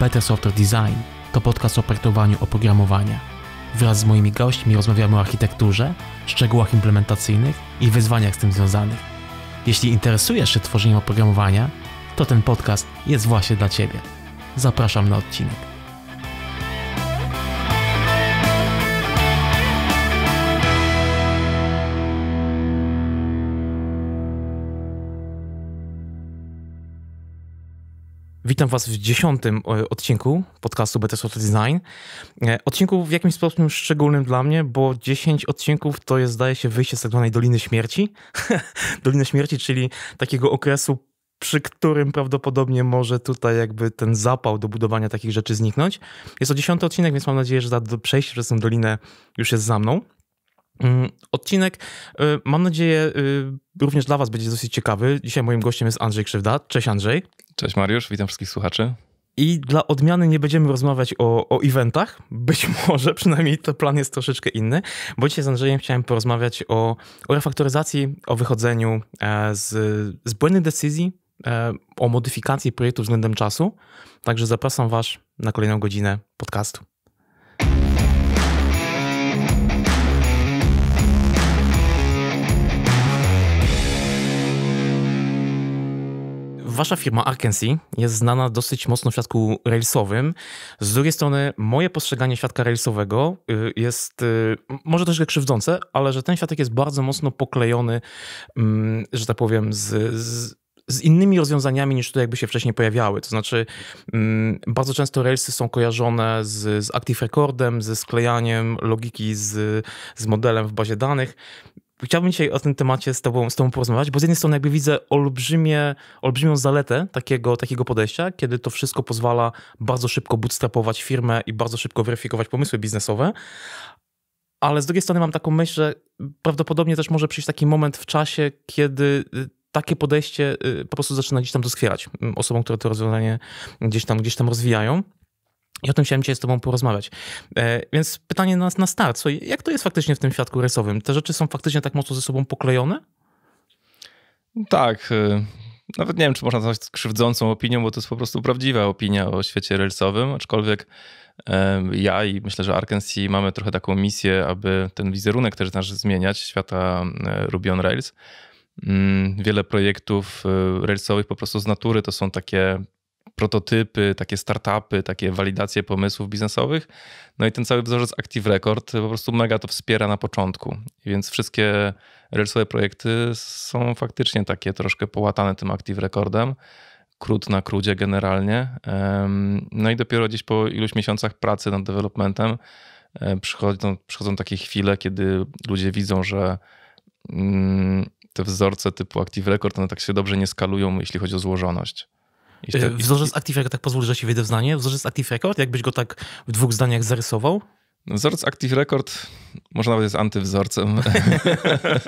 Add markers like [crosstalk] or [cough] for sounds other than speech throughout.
Better Software Design to podcast o projektowaniu oprogramowania. Wraz z moimi gośćmi rozmawiamy o architekturze, szczegółach implementacyjnych i wyzwaniach z tym związanych. Jeśli interesujesz się tworzeniem oprogramowania, to ten podcast jest właśnie dla Ciebie. Zapraszam na odcinek. Witam Was w dziesiątym e, odcinku podcastu B.T.S. Social Design. E, odcinku w jakimś sposób szczególnym dla mnie, bo 10 odcinków to jest, zdaje się, wyjście z tak zwanej Doliny Śmierci. [laughs] Doliny Śmierci, czyli takiego okresu, przy którym prawdopodobnie może tutaj jakby ten zapał do budowania takich rzeczy zniknąć. Jest to dziesiąty odcinek, więc mam nadzieję, że przejście przez tę dolinę już jest za mną. Mm, odcinek, y, mam nadzieję, y, również dla Was będzie dosyć ciekawy. Dzisiaj moim gościem jest Andrzej Krzywda. Cześć Andrzej. Cześć Mariusz, witam wszystkich słuchaczy. I dla odmiany nie będziemy rozmawiać o, o eventach, być [laughs] może, przynajmniej to plan jest troszeczkę inny, bo dzisiaj z Andrzejem chciałem porozmawiać o, o refaktoryzacji, o wychodzeniu e, z, z błędnych decyzji, e, o modyfikacji projektu względem czasu. Także zapraszam Was na kolejną godzinę podcastu. Wasza firma Arkansas jest znana dosyć mocno w świadku railsowym. Z drugiej strony moje postrzeganie świadka railsowego y, jest y, może troszkę krzywdzące, ale że ten światek jest bardzo mocno poklejony, mm, że tak powiem, z, z z innymi rozwiązaniami niż tutaj jakby się wcześniej pojawiały. To znaczy, mm, bardzo często Railsy są kojarzone z, z Active Recordem, ze sklejaniem logiki z, z modelem w bazie danych chciałbym dzisiaj o tym temacie z tobą, z tobą porozmawiać, bo z jednej strony jakby widzę olbrzymie, olbrzymią zaletę takiego, takiego podejścia, kiedy to wszystko pozwala bardzo szybko bootstrapować firmę i bardzo szybko weryfikować pomysły biznesowe, ale z drugiej strony mam taką myśl, że prawdopodobnie też może przyjść taki moment w czasie, kiedy y, takie podejście y, po prostu zaczyna gdzieś tam doskwierać mm, osobom, które to rozwiązanie gdzieś tam, gdzieś tam rozwijają. I o tym chciałem dzisiaj z Tobą porozmawiać. E, więc pytanie na, na start. Co, jak to jest faktycznie w tym świadku rysowym? Te rzeczy są faktycznie tak mocno ze sobą poklejone? Tak. E, nawet nie wiem, czy można nazwać krzywdzącą opinią, bo to jest po prostu prawdziwa opinia o świecie relsowym, aczkolwiek e, ja i myślę, że Arkansas mamy trochę taką misję, aby ten wizerunek też nasz zmieniać, świata Ruby on Rails. Mm, wiele projektów railsowych po prostu z natury to są takie prototypy, takie startupy, takie walidacje pomysłów biznesowych. No i ten cały wzorzec Active Record po prostu mega to wspiera na początku. Więc wszystkie Railsowe projekty są faktycznie takie troszkę połatane tym Active Recordem. Krót na krudzie generalnie. No i dopiero gdzieś po iluś miesiącach pracy nad developmentem przychodzą, przychodzą takie chwile, kiedy ludzie widzą, że mm, te wzorce typu Active Record one tak się dobrze nie skalują, jeśli chodzi o złożoność wzorzec Active Record, tak pozwól, że ci wyjdę w Wzorzec Active Record, jakbyś go tak w dwóch zdaniach zarysował? No, wzorzec Active Record, może nawet jest antywzorcem.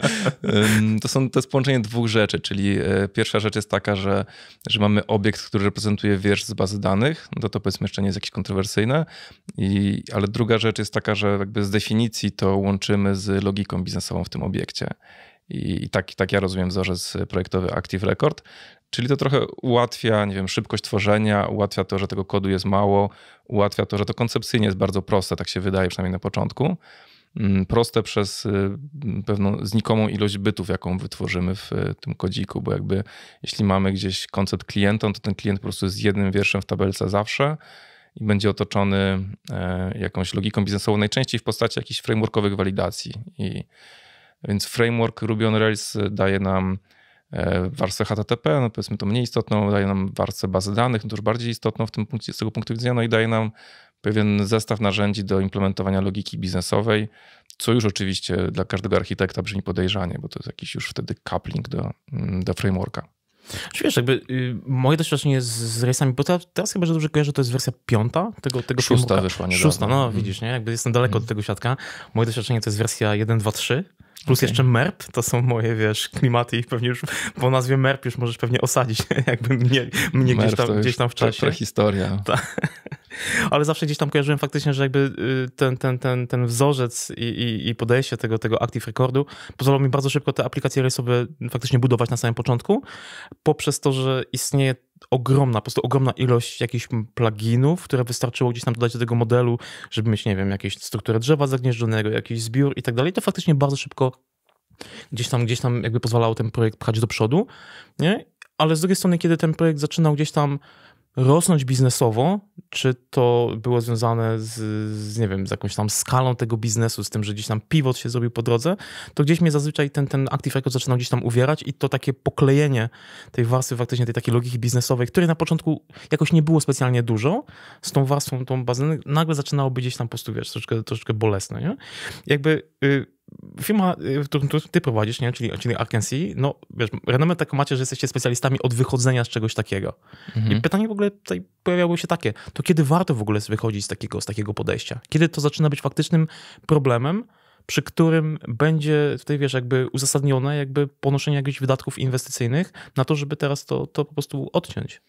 [laughs] to, są, to jest połączenie dwóch rzeczy, czyli e, pierwsza rzecz jest taka, że, że mamy obiekt, który reprezentuje wiersz z bazy danych, no to, to powiedzmy jeszcze nie jest jakieś kontrowersyjne, I, ale druga rzecz jest taka, że jakby z definicji to łączymy z logiką biznesową w tym obiekcie. I tak, tak ja rozumiem wzorzec e, projektowy Active Record. Czyli to trochę ułatwia, nie wiem, szybkość tworzenia, ułatwia to, że tego kodu jest mało, ułatwia to, że to koncepcyjnie jest bardzo proste, tak się wydaje przynajmniej na początku. Mm, proste przez y, mm, pewną znikomą ilość bytów, jaką wytworzymy w y, tym kodziku, bo jakby jeśli mamy gdzieś koncept klienta, no to ten klient po prostu jest jednym wierszem w tabelce zawsze i będzie otoczony e, jakąś logiką biznesową, najczęściej w postaci jakichś frameworkowych walidacji. I, więc framework Ruby on Rails daje nam warstwę HTTP, no powiedzmy to mniej istotną, daje nam warstwę bazy danych, no to już bardziej istotną w tym punkcie, z tego punktu widzenia, no i daje nam pewien zestaw narzędzi do implementowania logiki biznesowej, co już oczywiście dla każdego architekta brzmi podejrzanie, bo to jest jakiś już wtedy coupling do, mm, do frameworka. Czy znaczy, wiesz, jakby y, moje doświadczenie z, z rejsami, bo teraz, chyba, że dobrze kojarzę, to jest wersja piąta tego, tego Szósta filmuka. wyszła niedawno. Szósta, no mhm. widzisz, nie? Jakby jestem daleko mm. od tego świadka. Moje doświadczenie to jest wersja 1, 2, 3. Plus okay. jeszcze MERP, to są moje, wiesz, klimaty i pewnie już po nazwie MERP już możesz pewnie osadzić, [laughs] jakby mnie, mnie gdzieś, tam, gdzieś tam w czasie. historia. [laughs] Ta. Ale zawsze gdzieś tam kojarzyłem faktycznie, że jakby y, ten, ten, ten, ten wzorzec i, i, i podejście tego, tego Active Recordu pozwalało mi bardzo szybko te aplikacje sobie faktycznie budować na samym początku, poprzez to, że istnieje ogromna, po prostu ogromna ilość jakichś pluginów, które wystarczyło gdzieś tam dodać do tego modelu, żeby mieć, nie wiem, jakieś strukturę drzewa zagnieżdżonego, jakiś zbiór i tak dalej. To faktycznie bardzo szybko gdzieś tam, gdzieś tam jakby pozwalało ten projekt pchać do przodu, nie? Ale z drugiej strony, kiedy ten projekt zaczynał gdzieś tam rosnąć biznesowo, czy to było związane z, z, nie wiem, z jakąś tam skalą tego biznesu, z tym, że gdzieś tam pivot się zrobił po drodze, to gdzieś mnie zazwyczaj ten, ten Active Record zaczynał gdzieś tam uwierać i to takie poklejenie tej warstwy faktycznie, tej takiej logiki biznesowej, której na początku jakoś nie było specjalnie dużo, z tą warstwą, tą bazę, nagle zaczynało być gdzieś tam po prostu, wiesz, troszeczkę, troszeczkę bolesne, nie? Jakby... Yy, firma, którą y, ty prowadzisz, nie? Czyli, czyli Arkansas, no wiesz, renomę taką macie, że jesteście specjalistami od wychodzenia z czegoś takiego. Mhm. I pytanie w ogóle tutaj pojawiało się takie, to kiedy warto w ogóle wychodzić z takiego, z takiego podejścia? Kiedy to zaczyna być faktycznym problemem, przy którym będzie tutaj, wiesz, jakby uzasadnione jakby ponoszenie jakichś wydatków inwestycyjnych na to, żeby teraz to, to po prostu odciąć?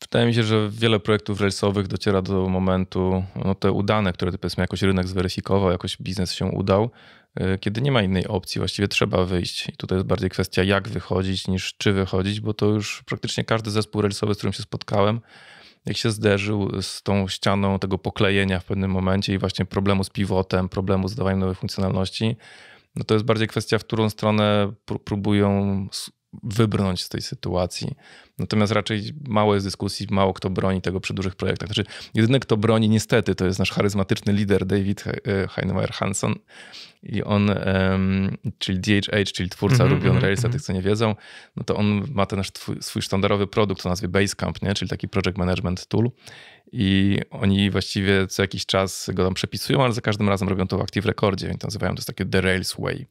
Wydaje mi się, że wiele projektów relsowych dociera do momentu, no te udane, które powiedzmy jakoś rynek zweryfikował, jakoś biznes się udał, y, kiedy nie ma innej opcji, właściwie trzeba wyjść. I tutaj jest bardziej kwestia jak wychodzić niż czy wychodzić, bo to już praktycznie każdy zespół relsowy, z którym się spotkałem, jak się zderzył z tą ścianą tego poklejenia w pewnym momencie i właśnie problemu z pivotem, problemu z dawaniem nowej funkcjonalności, no to jest bardziej kwestia, w którą stronę próbują wybrnąć z tej sytuacji. Natomiast raczej mało jest dyskusji, mało kto broni tego przy dużych projektach. Znaczy, jedyny kto broni niestety to jest nasz charyzmatyczny lider David e, Heinemeier Hanson i on, um, czyli DHH, czyli twórca mm -hmm, Ruby on mhm, Railsa, mm -hmm. tych co nie wiedzą, no to on ma ten nasz twój, swój sztandarowy produkt o nazwie Basecamp, nie? czyli taki project management tool i oni właściwie co jakiś czas go tam przepisują, ale za każdym razem robią to w Active Recordzie, więc nazywają to jest takie The Rails Way.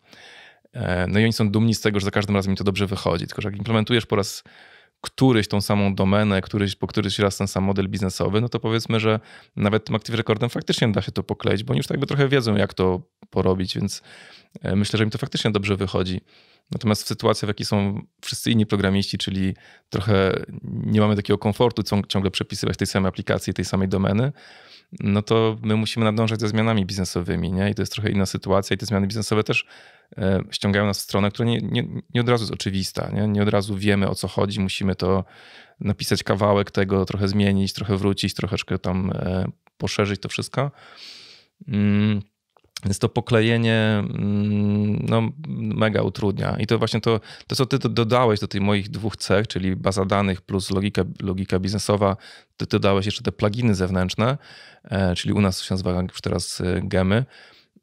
E, no i oni są dumni z tego, że za każdym razem im to dobrze wychodzi. Tylko, że jak implementujesz po raz któryś tą samą domenę, któryś, po któryś raz ten sam model biznesowy, no to powiedzmy, że nawet tym Active Recordem faktycznie da się to pokleić, bo oni już tak by trochę wiedzą, jak to porobić, więc e, myślę, że im to faktycznie dobrze wychodzi. Natomiast w sytuacji, w jakiej są wszyscy inni programiści, czyli trochę nie mamy takiego komfortu ciągle przepisywać tej samej aplikacji, tej samej domeny, no to my musimy nadążać za zmianami biznesowymi, nie? I to jest trochę inna sytuacja i te zmiany biznesowe też e, ściągają nas w stronę, która nie, nie, nie od razu jest oczywista, nie? nie od razu wiemy o co chodzi, musimy to napisać kawałek tego, trochę zmienić, trochę wrócić, troszeczkę tam e, poszerzyć to wszystko. Mm. Więc to poklejenie mm, no, mega utrudnia. I to właśnie to, to co ty dodałeś do tych moich dwóch cech, czyli baza danych plus logika, logika biznesowa, ty dodałeś jeszcze te pluginy zewnętrzne, e, czyli u nas się nazywa już teraz e, gemy.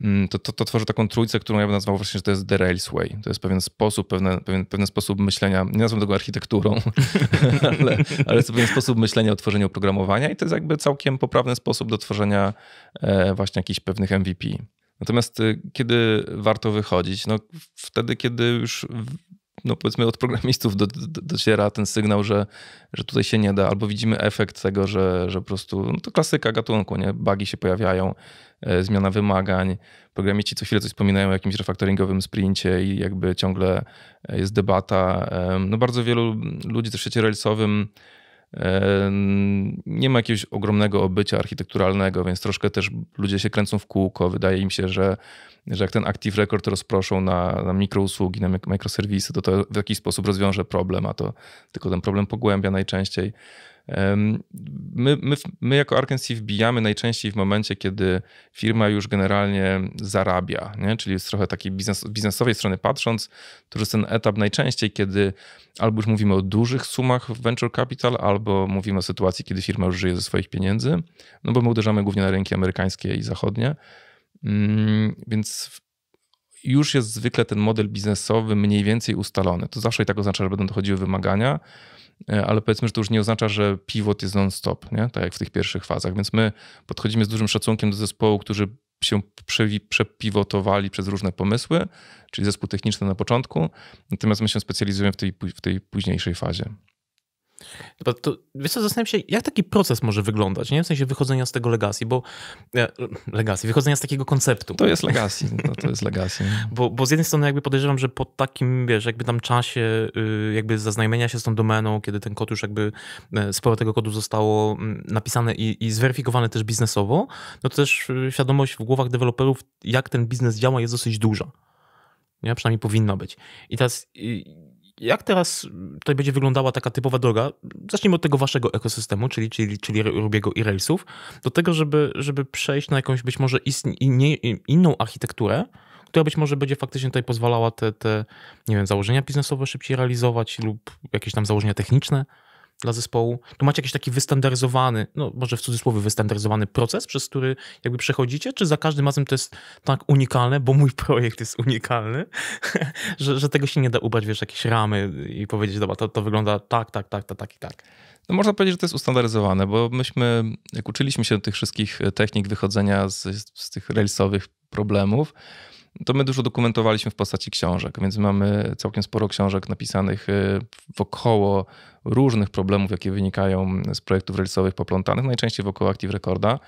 Mm, to, to, to, tworzy taką trójcę, którą ja bym nazwał właśnie, że to jest the railsway. To jest pewien sposób, pewne, pewien, pewien sposób myślenia, nie nazywam tego architekturą, [laughs] ale, ale jest pewien sposób myślenia o tworzeniu oprogramowania i to jest jakby całkiem poprawny sposób do tworzenia e, właśnie jakichś pewnych MVP. Natomiast y, kiedy warto wychodzić? No, wtedy, kiedy już no powiedzmy od programistów do, do, dociera ten sygnał, że, że tutaj się nie da, albo widzimy efekt tego, że, że po prostu no to klasyka gatunku, nie? Bugi się pojawiają, e, zmiana wymagań, programiści co chwilę coś wspominają o jakimś refaktoringowym sprincie i jakby ciągle e, jest debata. E, no bardzo wielu ludzi też w świecie railsowym nie ma jakiegoś ogromnego obycia architekturalnego, więc troszkę też ludzie się kręcą w kółko. Wydaje im się, że, że jak ten Active Record rozproszą na, na mikrousługi, na mikroserwisy, to to w jakiś sposób rozwiąże problem, a to tylko ten problem pogłębia najczęściej. My, my, my jako Arkansas wbijamy najczęściej w momencie, kiedy firma już generalnie zarabia, nie? czyli z trochę takiej biznes, biznesowej strony patrząc, to jest ten etap najczęściej, kiedy albo już mówimy o dużych sumach w venture capital, albo mówimy o sytuacji, kiedy firma już żyje ze swoich pieniędzy, no bo my uderzamy głównie na rynki amerykańskie i zachodnie, mm, więc już jest zwykle ten model biznesowy mniej więcej ustalony. To zawsze i tak oznacza, że będą dochodziły wymagania, E, ale powiedzmy, że to już nie oznacza, że pivot jest non-stop, nie? tak jak w tych pierwszych fazach. Więc my podchodzimy z dużym szacunkiem do zespołu, którzy się przepiwotowali przez różne pomysły, czyli zespół techniczny na początku, natomiast my się specjalizujemy w tej, w tej późniejszej fazie to, wiesz co, zastanawiam się, jak taki proces może wyglądać, nie? W sensie wychodzenia z tego legacji, bo... E, legacji, wychodzenia z takiego konceptu. To jest legacji, no to jest legacji. [laughs] bo, bo z jednej strony jakby podejrzewam, że po takim, wiesz, jakby tam czasie y, jakby zaznajomienia się z tą domeną, kiedy ten kod już jakby, e, sporo tego kodu zostało mm, napisane i, i zweryfikowane też biznesowo, no to też y, świadomość w głowach deweloperów, jak ten biznes działa jest dosyć duża. Nie? Przynajmniej powinna być. I teraz jak teraz mm, tutaj będzie wyglądała taka typowa droga? Zacznijmy od tego waszego ekosystemu, czyli, czyli, czyli Rubiego i Railsów, do tego, żeby, żeby przejść na jakąś być może istnie, inną architekturę, która być może będzie faktycznie tutaj pozwalała te, te, nie wiem, założenia biznesowe szybciej realizować lub jakieś tam założenia techniczne dla zespołu, to macie jakiś taki wystandaryzowany, no może w cudzysłowie wystandaryzowany proces, przez który jakby przechodzicie, czy za każdym razem to jest tak unikalne, bo mój projekt jest unikalny, [laughs] że, że tego się nie da ubrać, wiesz, jakieś ramy i powiedzieć, dobra, to, to wygląda tak, tak, tak, tak, tak i tak. No można powiedzieć, że to jest ustandaryzowane, bo myśmy, jak uczyliśmy się tych wszystkich technik wychodzenia z, z tych relsowych problemów, to my dużo dokumentowaliśmy w postaci książek, więc mamy całkiem sporo książek napisanych y, wokoło różnych problemów, jakie wynikają z projektów realizowych poplątanych, najczęściej wokoło Active Recorda.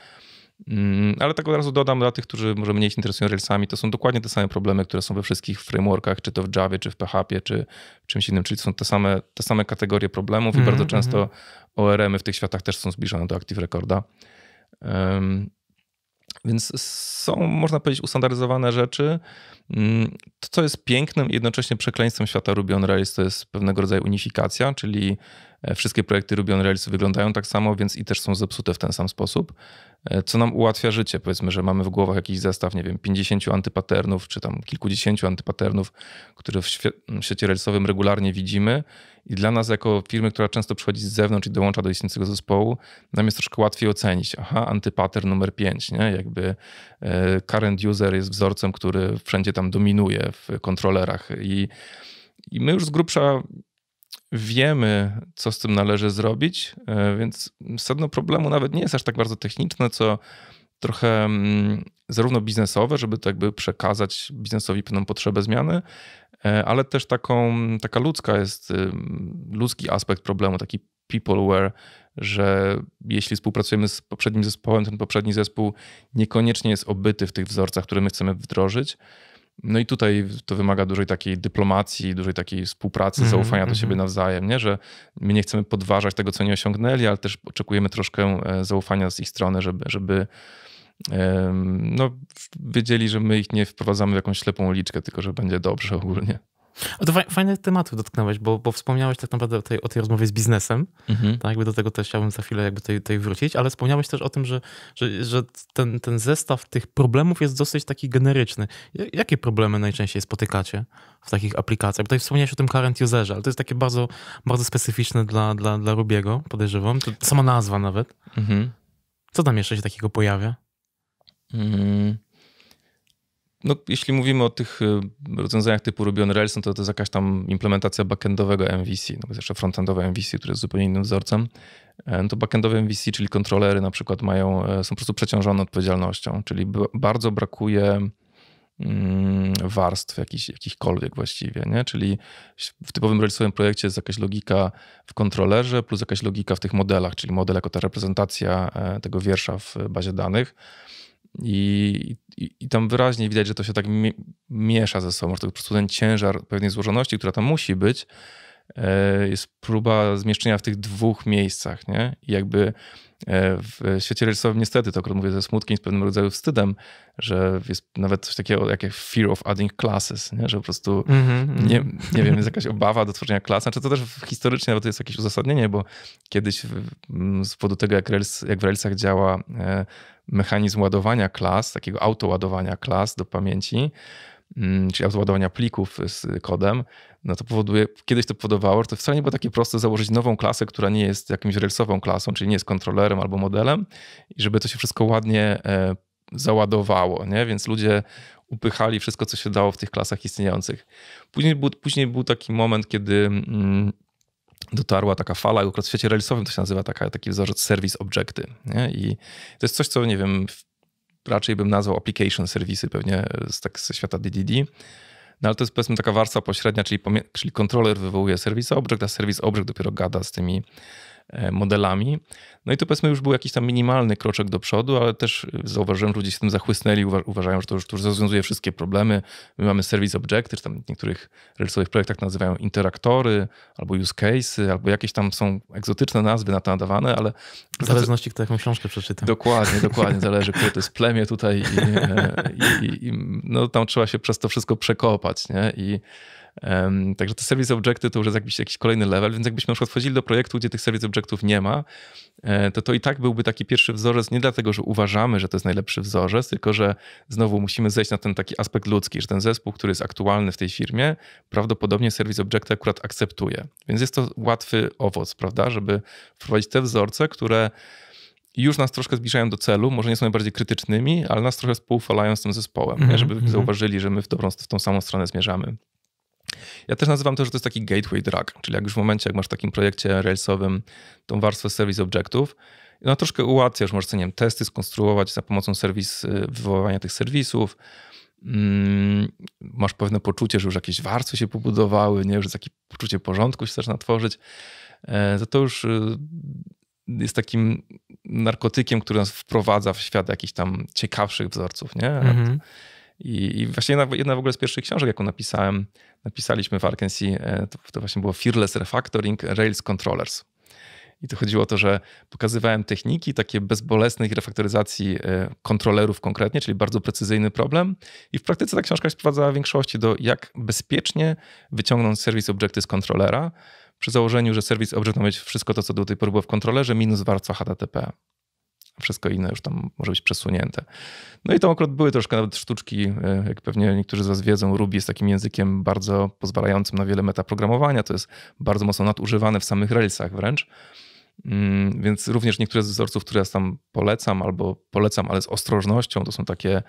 Mm, ale tak od razu dodam dla tych, którzy może mniej się interesują Railsami, to są dokładnie te same problemy, które są we wszystkich frameworkach, czy to w Java, czy w PHP, czy w czymś innym, czyli są te same, te same kategorie problemów mm, i mhm, bardzo mm. często mhm. ORM-y w tych światach też są zbliżone do Active Recorda. Więc są, można powiedzieć, ustandaryzowane rzeczy. Mm, to, co jest pięknym i jednocześnie przekleństwem świata Ruby on Rails, to jest pewnego rodzaju unifikacja, czyli e, wszystkie projekty Ruby on Rails wyglądają tak samo, więc i też są zepsute w ten sam sposób, e, co nam ułatwia życie. Powiedzmy, że mamy w głowach jakiś zestaw, nie wiem, 50 antypaternów, czy tam kilkudziesięciu antypaternów, które w świecie railsowym regularnie widzimy i dla nas, jako firmy, która często przychodzi z zewnątrz i dołącza do istniejącego zespołu, nam jest troszkę łatwiej ocenić. Aha, antypater numer 5, nie? Jakby e, current user jest wzorcem, który wszędzie tam dominuje w kontrolerach. I, i my już z grubsza wiemy, co z tym należy zrobić, e, więc sedno problemu nawet nie jest aż tak bardzo techniczne, co trochę mm, zarówno biznesowe, żeby to jakby przekazać biznesowi pewną potrzebę zmiany, E, ale też taką, taka ludzka jest, y, ludzki aspekt problemu, taki peopleware, że jeśli współpracujemy z poprzednim zespołem, ten poprzedni zespół niekoniecznie jest obyty w tych wzorcach, które my chcemy wdrożyć. No i tutaj to wymaga dużej takiej dyplomacji, dużej takiej współpracy, mm, zaufania mm, do mhm. siebie nawzajem, nie? że my nie chcemy podważać tego, co nie osiągnęli, ale też oczekujemy troszkę e, zaufania z ich strony, żeby, żeby no, wiedzieli, że my ich nie wprowadzamy w jakąś ślepą uliczkę, tylko że będzie dobrze ogólnie. A to fajne tematy dotknąłeś, bo, bo wspomniałeś tak naprawdę o tej, o tej rozmowie z biznesem. Mhm. Tak, jakby do tego też chciałbym za chwilę jakby tutaj, tutaj wrócić, ale wspomniałeś też o tym, że, że, że ten, ten zestaw tych problemów jest dosyć taki generyczny. Jakie problemy najczęściej spotykacie w takich aplikacjach? Bo tutaj wspomniałeś o tym current userze, ale to jest takie bardzo, bardzo specyficzne dla, dla, dla Rubiego, podejrzewam. To sama nazwa nawet. Mhm. Co tam jeszcze się takiego pojawia? Mhm. No, jeśli mówimy o tych y, rozwiązaniach typu Ruby on Rails, no to to jest jakaś tam implementacja backendowego MVC, no bo jest jeszcze frontendowe MVC, które jest zupełnie innym wzorcem. E, no to backendowe MVC, czyli kontrolery na przykład mają, e, są po prostu przeciążone odpowiedzialnością, czyli bardzo brakuje mm, warstw jakich, jakichkolwiek właściwie, nie? Czyli w typowym Railsowym projekcie jest jakaś logika w kontrolerze plus jakaś logika w tych modelach, czyli model jako ta reprezentacja e, tego wiersza w bazie danych. I, i, I, tam wyraźnie widać, że to się tak mi, miesza ze sobą, że to po prostu ten ciężar pewnej złożoności, która tam musi być, e, jest próba zmieszczenia w tych dwóch miejscach. Nie? I jakby e, w świecie rysowym niestety, to akurat mówię ze smutkiem, z pewnym rodzaju wstydem, że jest nawet coś takiego jak fear of adding classes, nie? że po prostu mm-hmm. nie, nie wiem, jest jakaś obawa do tworzenia klas. Znaczy to też historycznie nawet jest jakieś uzasadnienie, bo kiedyś z powodu tego, jak, jak w Railsach działa e, mechanizm ładowania klas, takiego autoładowania klas do pamięci, mm, czyli autoładowania plików z kodem, no to powoduje, kiedyś to powodowało, że to wcale nie było takie proste założyć nową klasę, która nie jest jakimś relsową klasą, czyli nie jest kontrolerem albo modelem i żeby to się wszystko ładnie e, załadowało, nie? więc ludzie upychali wszystko, co się dało w tych klasach istniejących. Później był, później był taki moment, kiedy mm, dotarła taka fala, akurat w świecie realisowym to się nazywa taka, taki wzorzec service objecty. Nie? I to jest coś, co nie wiem, raczej bym nazwał application serwisy pewnie z, tak, ze świata DDD. No ale to jest powiedzmy taka warstwa pośrednia, czyli, czyli kontroler wywołuje service object, a service object dopiero gada z tymi E, modelami. No i to powiedzmy już był jakiś tam minimalny kroczek do przodu, ale też zauważyłem, że ludzie się tym zachłysnęli, uważają, że to już, to już rozwiązuje wszystkie problemy. My mamy service objecty, czy tam w niektórych relacjowych projektach nazywają interaktory, albo use cases, albo jakieś tam są egzotyczne nazwy na to nadawane, ale... W zależności, kto jaką książkę przeczyta. Dokładnie, dokładnie, [laughs] zależy, które to jest plemię tutaj e, i, i, i, no, tam trzeba się przez to wszystko przekopać, nie? I także te service objecty to już jest jakiś, jakiś kolejny level, więc jakbyśmy na przykład wchodzili do projektu, gdzie tych service objectów nie ma, e, to to i tak byłby taki pierwszy wzorzec, nie dlatego, że uważamy, że to jest najlepszy wzorzec, tylko że znowu musimy zejść na ten taki aspekt ludzki, że ten zespół, który jest aktualny w tej firmie, prawdopodobnie service objecty akurat akceptuje. Więc jest to łatwy owoc, prawda, żeby wprowadzić te wzorce, które już nas troszkę zbliżają do celu, może nie są najbardziej krytycznymi, ale nas trochę spoufalają z tym zespołem, mm -hmm. żeby mhm. zauważyli, że my w, dobrą, w tą samą stronę zmierzamy. Ja też nazywam to, że to jest taki gateway drag, czyli jak już w momencie, jak masz w takim projekcie Railsowym tą warstwę service objectów, no troszkę ułatwiasz, możesz, nie wiem, testy skonstruować za pomocą serwis, y, wywoływania tych serwisów, mm, masz pewne poczucie, że już jakieś warstwy się pobudowały, nie? że takie poczucie porządku się zaczyna tworzyć, to e, to już y, jest takim narkotykiem, który nas wprowadza w świat jakichś tam ciekawszych wzorców. Nie? Mhm. I, I, właśnie jedna, jedna, w ogóle z pierwszych książek, jaką napisałem, napisaliśmy w Arkansas, e, to, to właśnie było Fearless Refactoring Rails Controllers. I to chodziło o to, że pokazywałem techniki takie bezbolesnych refaktoryzacji e, kontrolerów konkretnie, czyli bardzo precyzyjny problem. I w praktyce ta książka sprowadzała w większości do jak bezpiecznie wyciągnąć serwis obiekty z kontrolera, przy założeniu, że serwis object ma mieć wszystko to, co do tej pory było w kontrolerze, minus warstwa HTTP wszystko inne już tam może być przesunięte. No i to akurat były troszkę nawet sztuczki, e, jak pewnie niektórzy z Was wiedzą, Ruby jest takim językiem bardzo pozwalającym na wiele metaprogramowania, to jest bardzo mocno nadużywane w samych Railsach wręcz. Mm, więc również niektóre z wzorców, które ja tam polecam albo polecam, ale z ostrożnością, to są takie,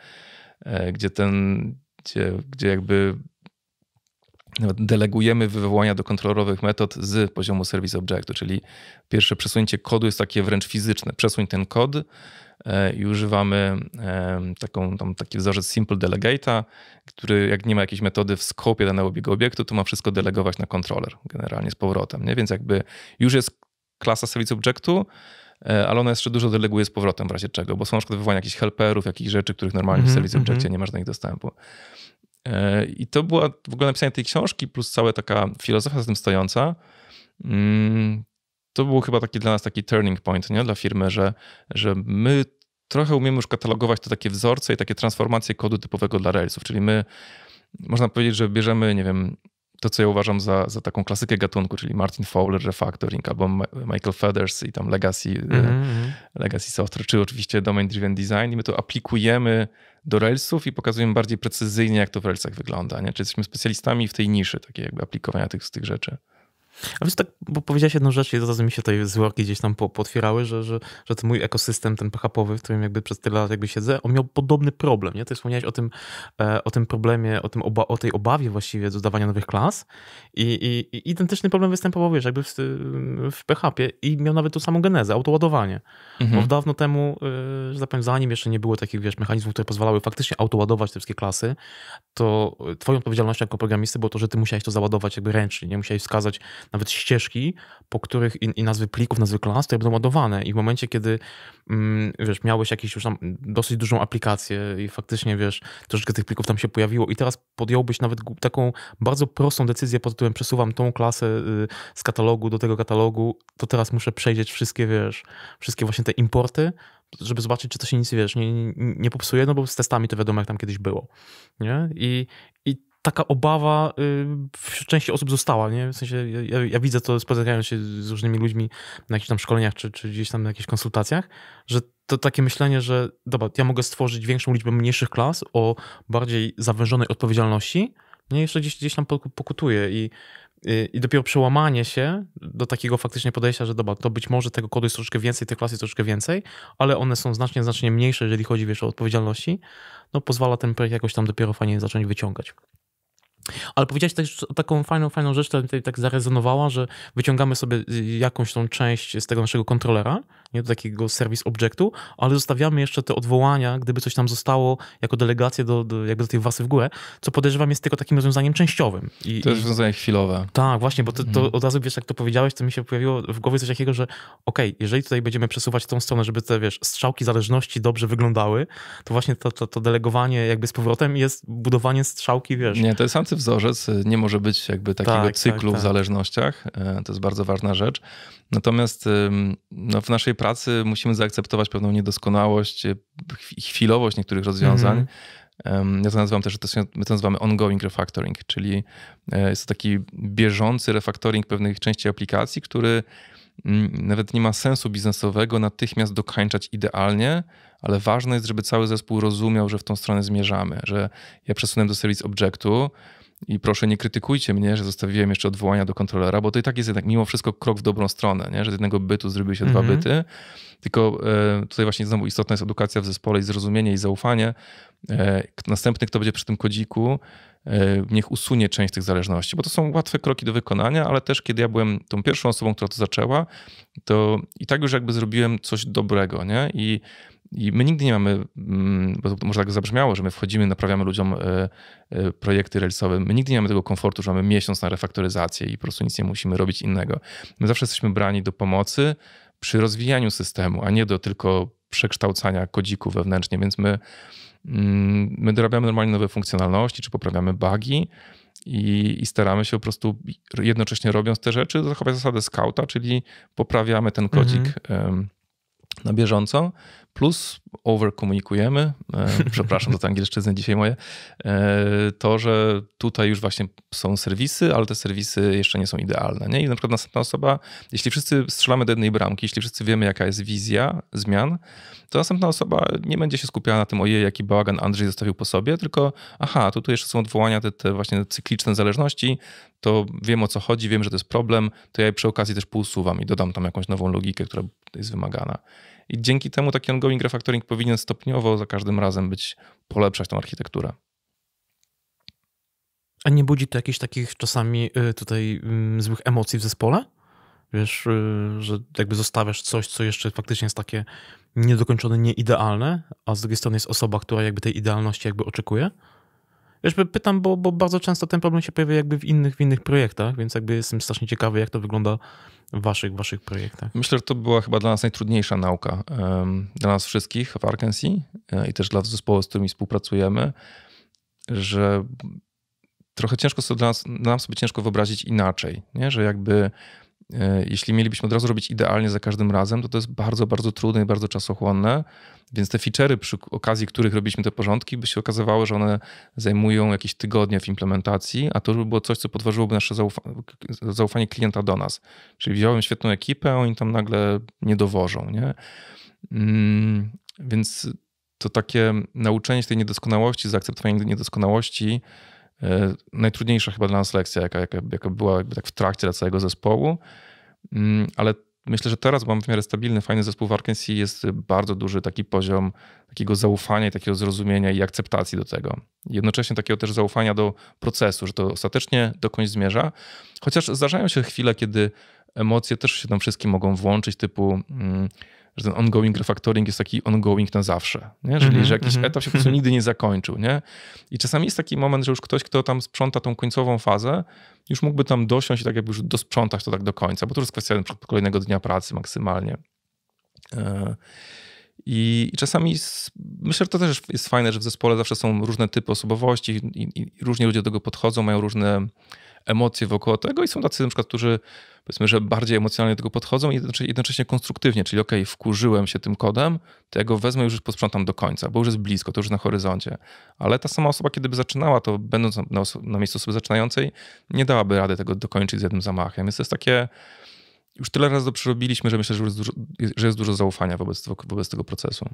e, gdzie ten, gdzie, gdzie jakby delegujemy wywołania do kontrolerowych metod z poziomu service objectu, czyli pierwsze przesunięcie kodu jest takie wręcz fizyczne. Przesuń ten kod e, i używamy taką, tam taki wzorzec simple delegate'a, który jak nie ma jakiejś metody w skopie danego obiektu, to ma wszystko delegować na kontroler generalnie z powrotem. Nie? Więc jakby już jest klasa service objectu, e, ale ona jeszcze dużo deleguje z powrotem w razie czego, bo są na przykład wywołania jakichś helperów, jakichś rzeczy, których normalnie mm -hmm, w mhm, service mm -hmm. objectie nie masz do nich dostępu. E, I to była w ogóle napisanie tej książki, plus cała taka filozofia z tym stojąca. Mm, to był chyba taki dla nas taki turning point, nie? Dla firmy, że, że my trochę umiemy już katalogować te takie wzorce i takie transformacje kodu typowego dla Railsów, czyli my można powiedzieć, że bierzemy, nie wiem, to, co ja uważam za, za taką klasykę gatunku, czyli Martin Fowler Refactoring albo Michael Feathers i tam Legacy, mm -hmm. Legacy Software, czy oczywiście Domain Driven Design i my to aplikujemy do Railsów i pokazujemy bardziej precyzyjnie, jak to w Railsach wygląda. Nie? Czy jesteśmy specjalistami w tej niszy, takiej jakby aplikowania tych, tych rzeczy. A więc tak, bo powiedziałeś jedną rzecz i zaraz mi się te złorki gdzieś tam po, potwierały, że, że, że ten mój ekosystem, ten PHP-owy, w którym jakby przez tyle lat jakby siedzę, on miał podobny problem, nie? Ty wspomniałeś o tym, e, o tym problemie, o, tym oba, o tej obawie właściwie dodawania nowych klas i, i, i identyczny problem występował, wiesz, jakby w, w PHP i miał nawet tą samą genezę, autoładowanie. Mhm. Bo dawno temu, e, że tak powiem, zanim jeszcze nie było takich, wiesz, mechanizmów, które pozwalały faktycznie autoładować te wszystkie klasy, to e, twoją odpowiedzialnością jako programisty było to, że ty musiałeś to załadować jakby ręcznie, nie? Musiałeś wskazać nawet ścieżki, po których i, i nazwy plików, nazwy klas, będą ładowane i w momencie, kiedy mm, wiesz, miałeś jakieś już tam dosyć dużą aplikację i faktycznie, wiesz, troszeczkę tych plików tam się pojawiło i teraz podjąłbyś nawet taką bardzo prostą decyzję pod tytułem przesuwam tą klasę y, z katalogu do tego katalogu, to teraz muszę przejrzeć wszystkie, wiesz, wszystkie właśnie te importy, żeby zobaczyć, czy to się nic, wiesz, nie, nie popsuje, no bo z testami to wiadomo, jak tam kiedyś było, nie? I, i taka obawa y, wśród części osób została, nie? W sensie ja, ja widzę to spotykając się z różnymi ludźmi na jakichś tam szkoleniach czy, czy gdzieś tam na jakichś konsultacjach, że to takie myślenie, że dobra, ja mogę stworzyć większą liczbę mniejszych klas o bardziej zawężonej odpowiedzialności, nie? No jeszcze gdzieś, gdzieś tam pokutuje i y, i dopiero przełamanie się do takiego faktycznie podejścia, że dobra, to być może tego kodu jest troszkę więcej, tych klas jest troszkę więcej, ale one są znacznie, znacznie mniejsze, jeżeli chodzi wiesz, o odpowiedzialności, no pozwala ten projekt jakoś tam dopiero fajnie zacząć wyciągać. Ale powiedziałeś też taką fajną, fajną rzecz, która mi tutaj tak zarezonowała, że wyciągamy sobie jakąś tą część z tego naszego kontrolera, nie, do takiego service objectu, ale zostawiamy jeszcze te odwołania, gdyby coś tam zostało jako delegację do, do jakby do tej wasy w górę, co podejrzewam jest tylko takim rozwiązaniem częściowym. I, to jest rozwiązanie chwilowe. Tak, właśnie, bo to, to mhm. od razu, wiesz, jak to powiedziałeś, to mi się pojawiło w głowie coś takiego, że okej, okay, jeżeli tutaj będziemy przesuwać tą stronę, żeby te, wiesz, strzałki zależności dobrze wyglądały, to właśnie to, to, to delegowanie jakby z powrotem jest budowanie strzałki, wiesz. Nie, to jest antywzorzec, nie może być jakby takiego tak, tak cyklu tak, tak. w zależnościach, e, to jest bardzo ważna rzecz. Natomiast no, w naszej pracy musimy zaakceptować pewną niedoskonałość e, chwilowość niektórych rozwiązań. Mm -hmm. Ja to nazywam też, my to nazywamy ongoing refactoring, czyli e, jest to taki bieżący refactoring pewnych części aplikacji, który mm, nawet nie ma sensu biznesowego natychmiast dokańczać idealnie, ale ważne jest, żeby cały zespół rozumiał, że w tą stronę zmierzamy, że ja przesunę do service objectu, i proszę nie krytykujcie mnie, że zostawiłem jeszcze odwołania do kontrolera, bo to i tak jest jednak mimo wszystko krok w dobrą stronę, nie? że z jednego bytu zrobiły się dwa mhm. byty. Tylko e, tutaj właśnie znowu istotna jest edukacja w zespole i zrozumienie i zaufanie. E, następny, kto będzie przy tym kodziku, e, niech usunie część tych zależności, bo to są łatwe kroki do wykonania, ale też kiedy ja byłem tą pierwszą osobą, która to zaczęła, to i tak już jakby zrobiłem coś dobrego, nie? I i my nigdy nie mamy, mm, bo to może tak zabrzmiało, że my wchodzimy, naprawiamy ludziom e, e, projekty relsowe. My nigdy nie mamy tego komfortu, że mamy miesiąc na refaktoryzację i po prostu nic nie musimy robić innego. My zawsze jesteśmy brani do pomocy przy rozwijaniu systemu, a nie do tylko przekształcania kodziku wewnętrznie, więc my, mm, my dorabiamy normalnie nowe funkcjonalności, czy poprawiamy bugi i, i staramy się po prostu jednocześnie robiąc te rzeczy zachować zasadę skauta, czyli poprawiamy ten kodzik mhm. na bieżąco plus overkomunikujemy, e, [laughs] przepraszam, to te angielszczyzny dzisiaj moje, e, to, że tutaj już właśnie są serwisy, ale te serwisy jeszcze nie są idealne. Nie? I na przykład następna osoba, jeśli wszyscy strzelamy do jednej bramki, jeśli wszyscy wiemy, jaka jest wizja zmian, to następna osoba nie będzie się skupiała na tym, ojej, jaki bałagan Andrzej zostawił po sobie, tylko aha, tu, jeszcze są odwołania, te, te właśnie cykliczne zależności, to wiem o co chodzi, wiem, że to jest problem, to ja przy okazji też półsuwam i dodam tam jakąś nową logikę, która jest wymagana. I dzięki temu taki ongoing refactoring powinien stopniowo za każdym razem być, polepszać tą architekturę. A nie budzi to jakichś takich czasami y, tutaj mm, złych emocji w zespole? Wiesz, y, że jakby zostawiasz coś, co jeszcze faktycznie jest takie niedokończone, nieidealne, a z drugiej strony jest osoba, która jakby tej idealności jakby oczekuje? Wiesz, pytam, bo, bo, bardzo często ten problem się pojawia jakby w innych, w innych projektach, więc jakby jestem strasznie ciekawy, jak to wygląda w waszych, waszych projektach. Myślę, że to była chyba dla nas najtrudniejsza nauka, dla nas wszystkich w Arkansas e, i też dla zespołu, z którymi współpracujemy, że trochę ciężko sobie dla nas, dla nas sobie ciężko wyobrazić inaczej, nie? że jakby E, jeśli mielibyśmy od razu robić idealnie za każdym razem, to to jest bardzo, bardzo trudne i bardzo czasochłonne. Więc te feature'y, przy okazji których robiliśmy te porządki, by się okazywały, że one zajmują jakieś tygodnie w implementacji, a to by było coś, co podważyłoby nasze zaufa zaufanie klienta do nas. Czyli wziąłem świetną ekipę, oni tam nagle nie dowożą, nie? Mm, więc to takie nauczenie się tej niedoskonałości, zaakceptowanie niedoskonałości, E, najtrudniejsza chyba dla nas lekcja, jaka, jaka, jaka była jakby tak w trakcie dla całego zespołu, mm, ale myślę, że teraz mam w miarę stabilny, fajny zespół w Arkansas jest bardzo duży taki poziom takiego zaufania i takiego zrozumienia i akceptacji do tego. Jednocześnie takiego też zaufania do procesu, że to ostatecznie końca zmierza, chociaż zdarzają się chwile, kiedy emocje też się tam wszystkim mogą włączyć, typu... Mm, że ten ongoing refactoring jest taki ongoing na zawsze. Nie? Czyli, mm -hmm, że jakiś mm -hmm. etap się po prostu nigdy nie zakończył. Nie? I czasami jest taki moment, że już ktoś, kto tam sprząta tą końcową fazę, już mógłby tam dosiąść i tak jakby już dosprzątać to tak do końca, bo to już jest kwestia kolejnego dnia pracy maksymalnie. E, I czasami myślę, że to też jest fajne, że w zespole zawsze są różne typy osobowości i, i, i różni ludzie do tego podchodzą, mają różne emocje wokół tego i są tacy na przykład, którzy powiedzmy, że bardziej emocjonalnie do tego podchodzą i jednocześnie, jednocześnie konstruktywnie, czyli ok, wkurzyłem się tym kodem, to ja go wezmę i już posprzątam do końca, bo już jest blisko, to już na horyzoncie. Ale ta sama osoba, kiedyby zaczynała, to będąc na, na, na miejscu osoby zaczynającej, nie dałaby rady tego dokończyć z jednym zamachem. Więc to jest takie już tyle razy to przerobiliśmy, że myślę, że jest dużo, że jest dużo zaufania wobec, wobec tego procesu.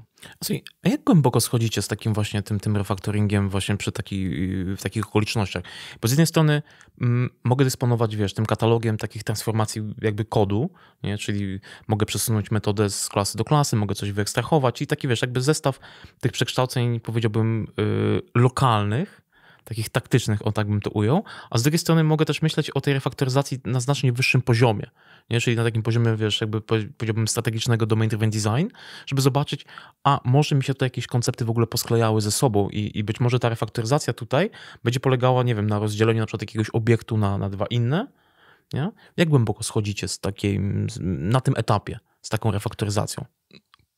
a jak głęboko schodzicie z takim właśnie tym, tym refaktoringiem właśnie przy taki, w takich okolicznościach? Bo z jednej strony m, mm, mogę dysponować, wiesz, tym katalogiem takich transformacji jakby kodu, nie? czyli mogę przesunąć metodę z klasy do klasy, mogę coś wyekstrahować i taki, wiesz, jakby zestaw tych przekształceń, powiedziałbym, y, lokalnych, takich taktycznych, o tak bym to ujął, a z drugiej strony mogę też myśleć o tej refaktoryzacji na znacznie wyższym poziomie, nie? czyli na takim poziomie, wiesz, jakby powiedziałbym strategicznego domain driven design, żeby zobaczyć, a może mi się to jakieś koncepty w ogóle posklejały ze sobą i, i być może ta refaktoryzacja tutaj będzie polegała, nie wiem, na rozdzieleniu na przykład jakiegoś obiektu na, na dwa inne, nie? Jak głęboko schodzicie z takiej, na tym etapie, z taką refaktoryzacją?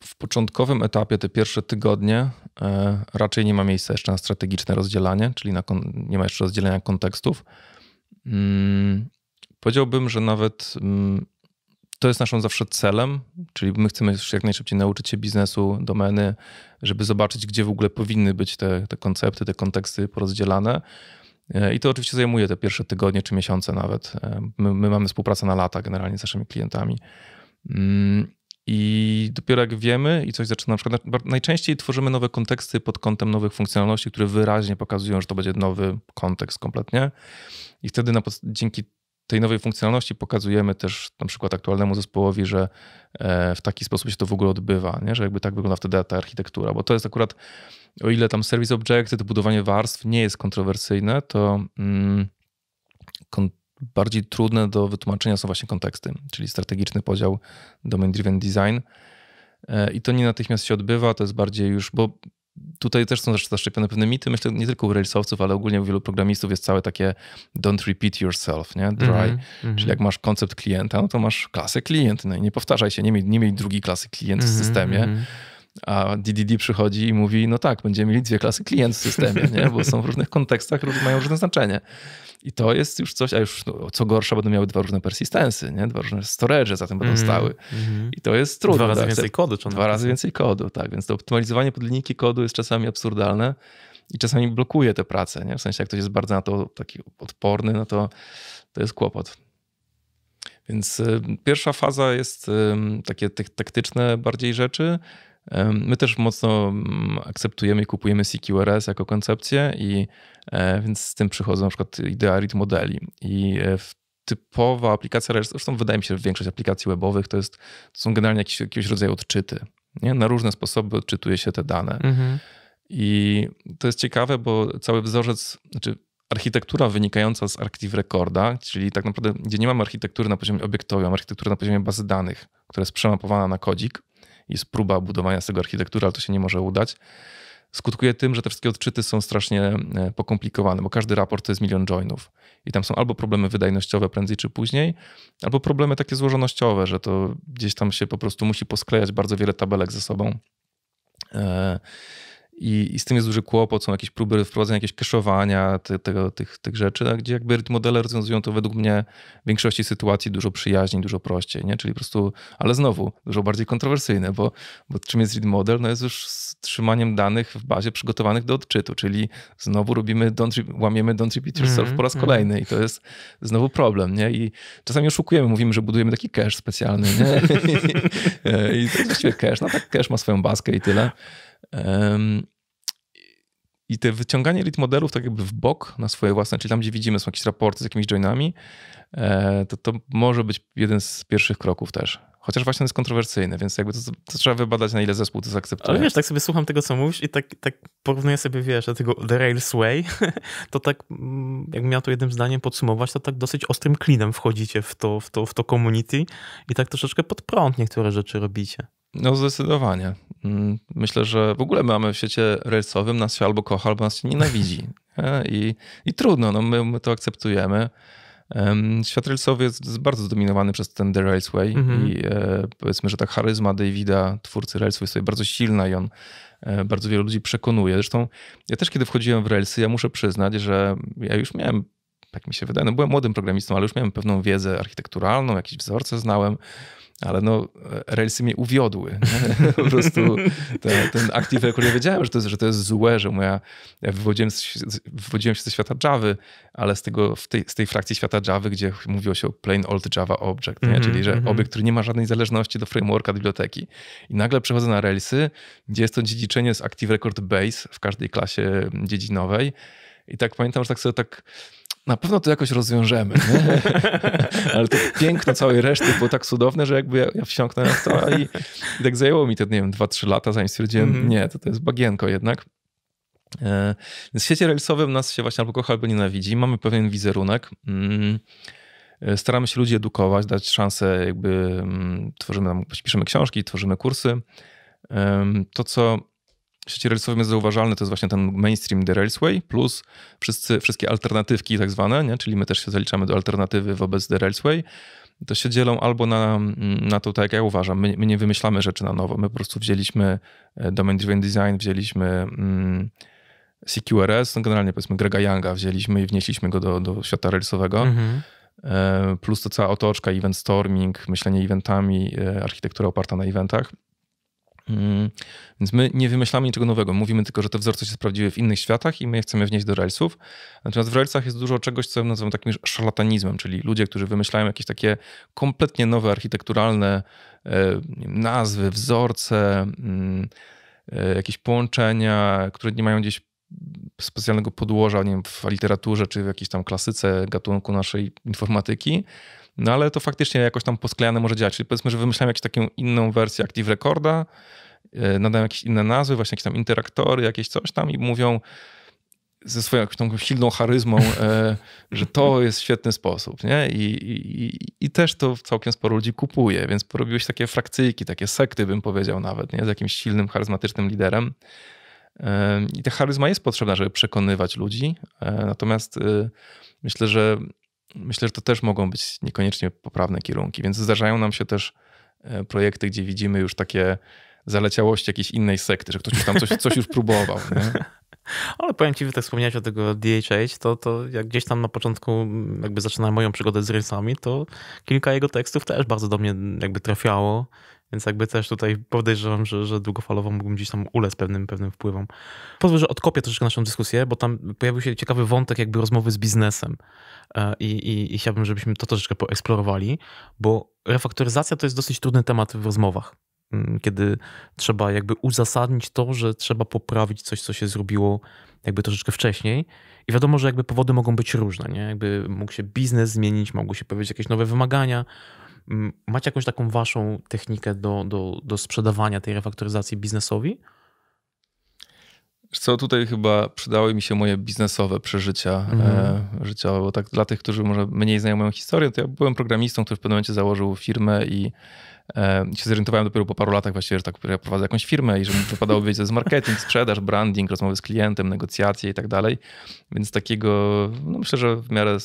w początkowym etapie, te pierwsze tygodnie, e, raczej nie ma miejsca jeszcze na strategiczne rozdzielanie, czyli na, nie ma jeszcze rozdzielenia kontekstów. Mm, powiedziałbym, że nawet mm, to jest naszym zawsze celem, czyli my chcemy już jak najszybciej nauczyć się biznesu, domeny, żeby zobaczyć, gdzie w ogóle powinny być te, te koncepty, te konteksty porozdzielane. E, I to oczywiście zajmuje te pierwsze tygodnie czy miesiące nawet. E, my, my mamy współpracę na lata generalnie z naszymi klientami. Mm, i dopiero jak wiemy i coś zaczyna, na przykład najczęściej tworzymy nowe konteksty pod kątem nowych funkcjonalności, które wyraźnie pokazują, że to będzie nowy kontekst kompletnie. I wtedy na, dzięki tej nowej funkcjonalności pokazujemy też na przykład aktualnemu zespołowi, że e, w taki sposób się to w ogóle odbywa, nie? że jakby tak wygląda wtedy ta architektura, bo to jest akurat, o ile tam service objecty, to budowanie warstw nie jest kontrowersyjne, to mm, bardziej trudne do wytłumaczenia są właśnie konteksty, czyli strategiczny podział domain-driven design. E, I to nie natychmiast się odbywa, to jest bardziej już, bo tutaj też są zaszczepione pewne mity, myślę nie tylko u Railsowców, ale ogólnie u wielu programistów jest całe takie don't repeat yourself, nie? Dry. Mm -hmm. Czyli mhm. jak masz koncept klienta, no to masz klasę klient, no i nie powtarzaj się, nie miej, nie miej drugiej klasy klient mm -hmm. w mhm, systemie. Mm -hmm a DDD przychodzi i mówi, no tak, będziemy mieli dwie klasy klient w systemie, nie? bo są w różnych kontekstach, mają różne znaczenie. I to jest już coś, a już no, co gorsza będą miały dwa różne persistency, nie? dwa różne storage tym będą mm, stały. Mm. I to jest trudne. Dwa razy tak? więcej kodu. dwa razy więcej kodu, tak. Więc to optymalizowanie pod linijki kodu jest czasami absurdalne i czasami blokuje tę pracę. Nie? W sensie, jak ktoś jest bardzo na to taki odporny, no to, to jest kłopot. Więc y, pierwsza faza jest y, takie taktyczne bardziej rzeczy, My też mocno mm, akceptujemy i kupujemy CQRS jako koncepcję, i e, więc z tym przychodzą na przykład idea modeli. I e, typowa aplikacja, zresztą wydaje mi się, że większość aplikacji webowych to, jest, to są generalnie jakieś, jakiegoś rodzaju odczyty. Nie? Na różne sposoby odczytuje się te dane. Mhm. I to jest ciekawe, bo cały wzorzec, znaczy architektura wynikająca z Active Recorda, czyli tak naprawdę, gdzie nie mamy architektury na poziomie obiektowej, mamy architekturę na poziomie bazy danych, która jest przemapowana na kodzik, jest próba budowania z tego architektury, ale to się nie może udać. Skutkuje tym, że te wszystkie odczyty są strasznie e, pokomplikowane, bo każdy raport to jest milion joinów. I tam są albo problemy wydajnościowe prędzej czy później, albo problemy takie złożonościowe, że to gdzieś tam się po prostu musi posklejać bardzo wiele tabelek ze sobą. E, i, I, z tym jest duży kłopot, są jakieś próby wprowadzenia jakieś kaszowania te, tych, tych rzeczy, tak? gdzie jakby modele rozwiązują to według mnie w większości sytuacji dużo przyjaźniej, dużo prościej, nie? czyli po prostu, ale znowu dużo bardziej kontrowersyjne, bo, bo czym jest read model? No jest już trzymaniem danych w bazie przygotowanych do odczytu, czyli znowu robimy, don't, łamiemy don't repeat mhm, yourself mm -hmm. po raz mhm. kolejny i to jest znowu problem. Nie? I czasami oszukujemy, mówimy, że budujemy taki cache specjalny nie? I, [laughs] i, i to jest właściwie cache, no tak cache ma swoją baskę i tyle. I te wyciąganie lead modelów tak jakby w bok na swoje własne, czyli tam gdzie widzimy są jakieś raporty z jakimiś joinami, e, to to może być jeden z pierwszych kroków też. Chociaż właśnie on jest kontrowersyjny, więc jakby to, to, trzeba wybadać, na ile zespół to zaakceptuje. Ale wiesz, tak sobie słucham tego, co mówisz i tak, tak porównuję sobie, wiesz, do tego The Rails Way, [laughs] to tak, mm, jakbym miał to jednym zdaniem podsumować, to tak dosyć ostrym klinem wchodzicie w to, w to, w to community i tak troszeczkę pod prąd niektóre rzeczy robicie. No zdecydowanie. Mm, myślę, że w ogóle mamy w świecie railsowym nas się albo kocha, albo nas się nienawidzi. [laughs] E, I, i trudno, no my, my to akceptujemy. Świat railsowy jest bardzo zdominowany przez ten The Railsway mhm. i e, powiedzmy, że ta charyzma Davida, twórcy railsu jest sobie bardzo silna i on e, bardzo wielu ludzi przekonuje. Zresztą ja też kiedy wchodziłem w Railsy, ja muszę przyznać, że ja już miałem tak mi się wydaje, no byłem młodym programistą, ale już miałem pewną wiedzę architekturalną, jakieś wzorce znałem, ale no, relsy mnie uwiodły. [laughs] po prostu ten, ten Active Record, ja wiedziałem, że to, jest, że to jest złe, że moja, ja wywodziłem, wywodziłem się ze świata Java, ale z, tego, tej, z tej frakcji świata Java, gdzie mówiło się o plain old Java object, mhm, czyli że mhm. obiekt, który nie ma żadnej zależności do frameworka, biblioteki. I nagle przechodzę na relsy, gdzie jest to dziedziczenie z Active Record Base w każdej klasie dziedzinowej. I tak pamiętam, że tak sobie tak na pewno to jakoś rozwiążemy. [laughs] Ale to piękno całej reszty było tak cudowne, że jakby ja, ja wsiąknąłem w to i, i, tak zajęło mi te, nie wiem, 2-3 lata, zanim stwierdziłem, mm -hmm. nie, to, to jest bagienko jednak. E, więc w świecie relsowym nas się właśnie albo kocha, albo nienawidzi. Mamy pewien wizerunek. Mm e, staramy się ludzi edukować, dać szansę, jakby mm, tworzymy, piszemy książki, tworzymy kursy. To, co sieci railsowej jest zauważalny, to jest właśnie ten mainstream The Railway plus wszyscy, wszystkie alternatywki tak zwane, nie? czyli my też się zaliczamy do alternatywy wobec The Railway, to się dzielą albo na, na to, tak jak ja uważam, my, my nie wymyślamy rzeczy na nowo, my po prostu wzięliśmy e, Domain Driven Design, wzięliśmy mm, CQRS, no generalnie powiedzmy Grega Younga wzięliśmy i wnieśliśmy go do, do świata railsowego. Mhm. E, plus to cała otoczka, event storming, myślenie eventami, e, architektura oparta na eventach. Mm, więc my nie wymyślamy niczego nowego. Mówimy tylko, że te wzorce się sprawdziły w innych światach i my je chcemy wnieść do Railsów. Natomiast w Railsach jest dużo czegoś, co nazywam takim szarlatanizmem, czyli ludzie, którzy wymyślają jakieś takie kompletnie nowe architekturalne e, nazwy, wzorce, mm, e, jakieś połączenia, które nie mają gdzieś specjalnego podłoża nie wiem, w literaturze czy w jakiejś tam klasyce gatunku naszej informatyki. No ale to faktycznie jakoś tam posklejane może działać. Czyli powiedzmy, że wymyślałem jakąś taką inną wersję Active Recorda, e, nadają jakieś inne nazwy, właśnie jakieś tam interaktory, jakieś coś tam i mówią ze swoją jakąś tą silną charyzmą, e, że to jest świetny sposób, nie? I, i, I też to całkiem sporo ludzi kupuje, więc porobiłeś takie frakcyjki, takie sekty bym powiedział nawet, nie? Z jakimś silnym, charyzmatycznym liderem. E, I ta charyzma jest potrzebna, żeby przekonywać ludzi, natomiast myślę, że myślę, że to też mogą być niekoniecznie poprawne kierunki, więc zdarzają nam się też e, projekty, gdzie widzimy już takie zaleciałości jakiejś innej sekty, że ktoś już tam coś, coś już próbował. Nie? [laughs] Ale powiem ci, wy tak wspomniałeś o tego DHH, to, to jak gdzieś tam na początku mm, jakby zaczynałem moją przygodę z rysami, to kilka jego tekstów też bardzo do mnie jakby trafiało więc jakby też tutaj podejrzewam, że, że długofalowo mógłbym gdzieś tam ulec pewnym, pewnym wpływom. Pozwól, że odkopię troszeczkę naszą dyskusję, bo tam pojawił się ciekawy wątek jakby rozmowy z biznesem e, i, i, i chciałbym, żebyśmy to troszeczkę poeksplorowali, bo refaktoryzacja to jest dosyć trudny temat w rozmowach mm, kiedy trzeba jakby uzasadnić to, że trzeba poprawić coś, co się zrobiło jakby troszeczkę wcześniej. I wiadomo, że jakby powody mogą być różne, nie? Jakby mógł się biznes zmienić, mogły się pojawić jakieś nowe wymagania, Macie jakąś taką waszą technikę do, do, do sprzedawania tej refaktoryzacji biznesowi? Co tutaj chyba przydały mi się moje biznesowe przeżycia e, mhm. życia, e, życiowe, bo tak dla tych, którzy może mniej znają moją historię, to ja byłem programistą, który w pewnym momencie założył firmę i e, się zorientowałem dopiero po paru latach właściwie, że tak ja prowadzę jakąś firmę i że mi wypadało wiedzieć z marketing, sprzedaż, branding, rozmowy z klientem, negocjacje i tak dalej. Więc takiego, no myślę, że w miarę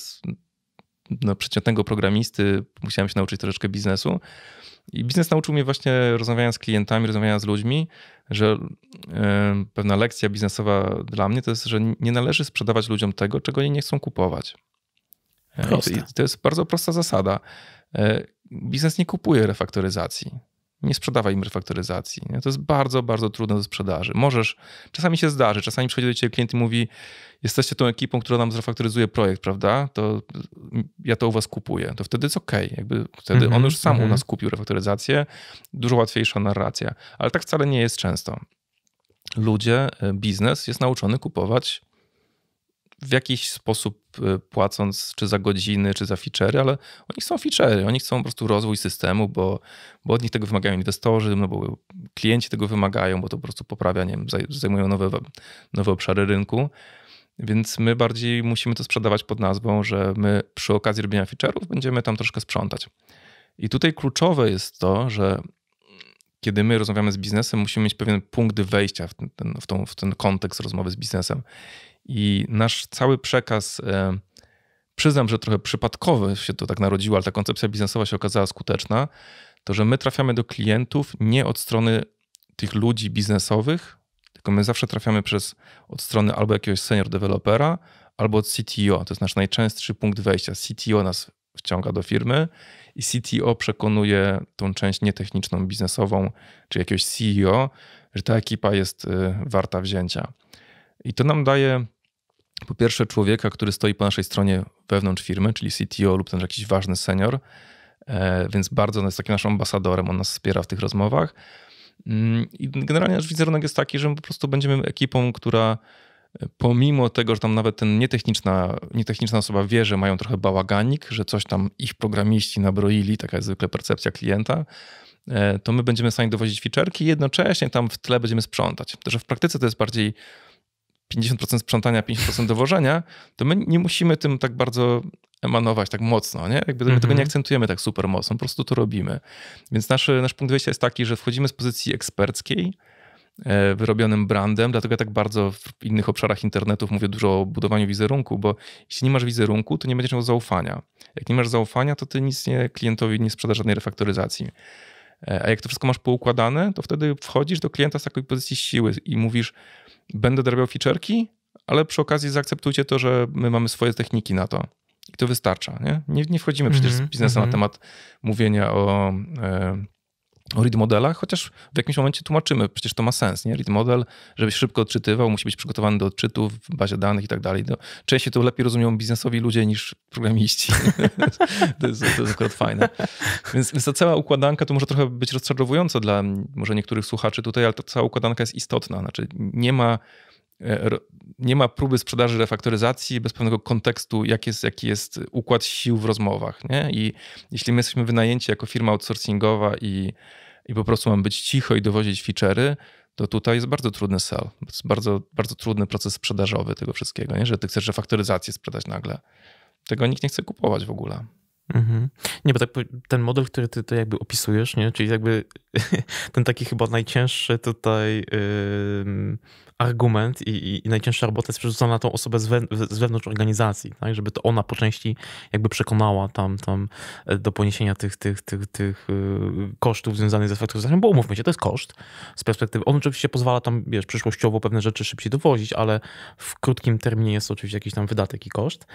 no, przeciętnego programisty musiałem się nauczyć troszeczkę biznesu. I biznes nauczył mnie właśnie rozmawiając z klientami, rozmawiając z ludźmi, że yy, pewna lekcja biznesowa dla mnie to jest, że nie należy sprzedawać ludziom tego, czego oni nie chcą kupować. E, Proste. I to jest bardzo prosta zasada. E, biznes nie kupuje refaktoryzacji nie sprzedawaj im refaktoryzacji. Nie? To jest bardzo, bardzo trudne do sprzedaży. Możesz, czasami się zdarzy, czasami przychodzi do ciebie klient i mówi, jesteście tą ekipą, która nam zrefaktoryzuje projekt, prawda? To mm, ja to u was kupuję. To wtedy jest okej. Okay. Jakby wtedy mm -hmm, on mhm, już sam mm -hmm. u mhm. nas kupił refaktoryzację. Dużo łatwiejsza narracja. Ale tak wcale nie jest często. Ludzie, y, biznes jest nauczony kupować w jakiś sposób e, płacąc czy za godziny, czy za featurey, ale oni chcą featurey, oni chcą po prostu rozwój systemu, bo, bo od nich tego wymagają inwestorzy, no bo klienci tego wymagają, bo to po prostu poprawia, nie wiem, zajmują nowe, nowe obszary rynku. Więc my bardziej musimy to sprzedawać pod nazwą, że my przy okazji robienia feature'ów będziemy tam troszkę sprzątać. I tutaj kluczowe jest to, że kiedy my rozmawiamy z biznesem, musimy mieć pewien punkt wejścia w ten, w, tą, w ten kontekst rozmowy z biznesem. I nasz cały przekaz, e, przyznam, że trochę przypadkowy się to tak narodziło, ale ta koncepcja biznesowa się okazała skuteczna, to że my trafiamy do klientów nie od strony tych ludzi biznesowych, tylko my zawsze trafiamy przez od strony albo jakiegoś senior dewelopera, albo od CTO. To jest nasz najczęstszy punkt wejścia. CTO nas wciąga do firmy i CTO przekonuje tą część nietechniczną, biznesową, czy jakiegoś CEO, że ta ekipa jest e, warta wzięcia. I to nam daje po pierwsze człowieka, który stoi po naszej stronie wewnątrz firmy, czyli CTO lub ten jakiś ważny senior, e, więc bardzo on jest takim naszym ambasadorem, on nas wspiera w tych rozmowach. Mm, I generalnie nasz wizerunek jest taki, że my po prostu będziemy ekipą, która e, pomimo tego, że tam nawet ten nietechniczna, nietechniczna osoba wie, że mają trochę bałaganik, że coś tam ich programiści nabroili, taka jest zwykle percepcja klienta, e, to my będziemy stanie dowozić featureki i jednocześnie tam w tle będziemy sprzątać. Że w praktyce to jest bardziej 50% sprzątania, 50% dowożenia, to my nie musimy tym tak bardzo emanować tak mocno, nie? Jakby mm -hmm. tego mhm. nie akcentujemy tak super mocno, po prostu to robimy. Więc nasz, nasz punkt wyjścia jest taki, że wchodzimy z pozycji eksperckiej, e, wyrobionym brandem, dlatego ja tak bardzo w innych obszarach internetów mówię dużo o budowaniu wizerunku, bo jeśli nie masz wizerunku, to nie będziesz miał zaufania. Jak nie masz zaufania, to ty nic nie, klientowi nie sprzedasz żadnej refaktoryzacji. E, a jak to wszystko masz poukładane, to wtedy wchodzisz do klienta z takiej pozycji siły i mówisz, będę drabiał featureki, ale przy okazji zaakceptujcie to, że my mamy swoje techniki na to. I to wystarcza. Nie, nie, nie wchodzimy mm -hmm, przecież z mhm, biznesem mm -hmm. na mhm. temat mówienia o e, o read modelach, chociaż w jakimś momencie tłumaczymy, przecież to ma sens, nie? Read model, żebyś szybko odczytywał, musi być przygotowany do odczytów w bazie danych i tak dalej. No, częściej to lepiej rozumieją biznesowi ludzie niż programiści. [laughs] to, jest, to jest akurat fajne. Więc, więc ta cała układanka to może trochę być rozczarowująca dla może niektórych słuchaczy tutaj, ale ta cała układanka jest istotna. Znaczy nie ma E, nie ma próby sprzedaży refaktoryzacji bez pewnego kontekstu, jak jest, jaki jest układ sił w rozmowach. Nie? I jeśli my jesteśmy wynajęci jako firma outsourcingowa i, i po prostu mamy być cicho i dowozić feature'y, to tutaj jest bardzo trudny sell. Jest bardzo, bardzo trudny proces sprzedażowy tego wszystkiego, nie? że ty chcesz refaktoryzację sprzedać nagle. Tego nikt nie chce kupować w ogóle. Mhm. Nie, bo tak, ten model, który ty, ty jakby opisujesz, nie? czyli jakby [laughs] ten taki chyba najcięższy tutaj yy, argument i, i, najcięższa robota jest przerzucona na tą osobę z, we, z wewnątrz organizacji, tak? żeby to ona po części jakby przekonała tam, tam e, do poniesienia tych, tych, tych, tych y, kosztów związanych z efektywizacją, bo umówmy się, to jest koszt z perspektywy, on oczywiście pozwala tam, wiesz, przyszłościowo pewne rzeczy szybciej dowozić, ale w krótkim terminie jest oczywiście jakiś tam wydatek i koszt,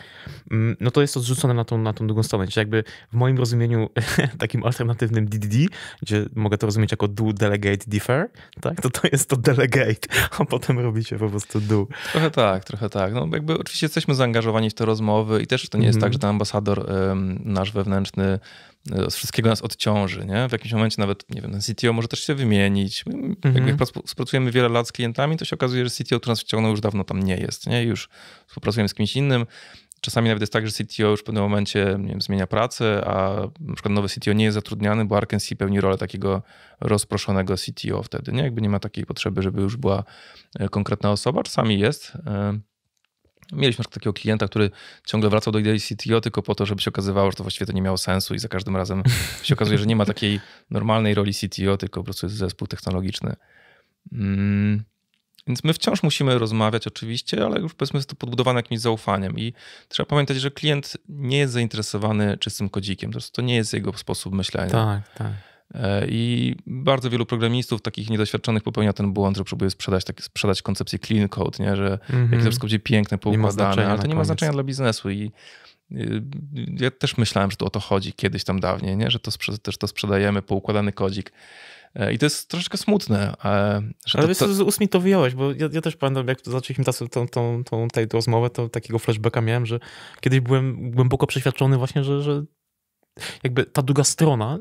mm, no to jest to zrzucone na tą, na tą drugą stronę, czyli jakby w moim rozumieniu [laughs] takim alternatywnym DDD, gdzie mogę to rozumieć jako do, delegate, defer, tak? to to jest to delegate, a potem robicie po prostu dół. Trochę tak, trochę tak. No jakby oczywiście jesteśmy zaangażowani w te rozmowy i też to nie jest mm. tak, że ten ambasador ym, nasz wewnętrzny e, z wszystkiego nas odciąży. Nie? W jakimś momencie nawet, nie wiem, CTO może też się wymienić. Mhm. Mm jak współpracujemy wiele lat z klientami, to się okazuje, że CTO, który nas wciągnął, już dawno tam nie jest. Nie? Już współpracujemy z kimś innym. Czasami nawet jest tak, że CTO już w pewnym momencie wiem, zmienia pracę, a na przykład nowy CTO nie jest zatrudniany, bo Arkansas pełni rolę takiego rozproszonego CTO wtedy. Nie? Jakby nie ma takiej potrzeby, żeby już była e, konkretna osoba. Czasami jest. E, mieliśmy takiego klienta, który ciągle wracał do idei CTO tylko po to, żeby się okazywało, że to właściwie to nie miało sensu i za każdym razem się okazuje, że nie ma takiej normalnej roli CTO, tylko po prostu jest zespół technologiczny. Hmm. Więc my wciąż musimy rozmawiać oczywiście, ale już powiedzmy jest to podbudowane jakimś zaufaniem i trzeba pamiętać, że klient nie jest zainteresowany czystym kodzikiem, to, to nie jest jego sposób myślenia. Tak, tak. E, I bardzo wielu programistów, takich niedoświadczonych, popełnia ten błąd, że próbuje sprzedać, tak, sprzedać koncepcję clean code, nie? że mm -hmm. jak mhm. to wszystko będzie piękne, poukładane, ale to nie ma znaczenia dla biznesu. I y, ja też myślałem, że to o to chodzi kiedyś tam dawniej, nie? że to, też to sprzedajemy, poukładany kodzik. E, I to jest troszeczkę smutne. E, że Ale to, to... z ust mi to wyjąłeś, bo ja, ja też pamiętam, jak zaczęliśmy tą, tą, tą, tą, tej rozmowę, to takiego flashbacka miałem, że kiedyś byłem głęboko przeświadczony właśnie, że, że jakby ta druga strona,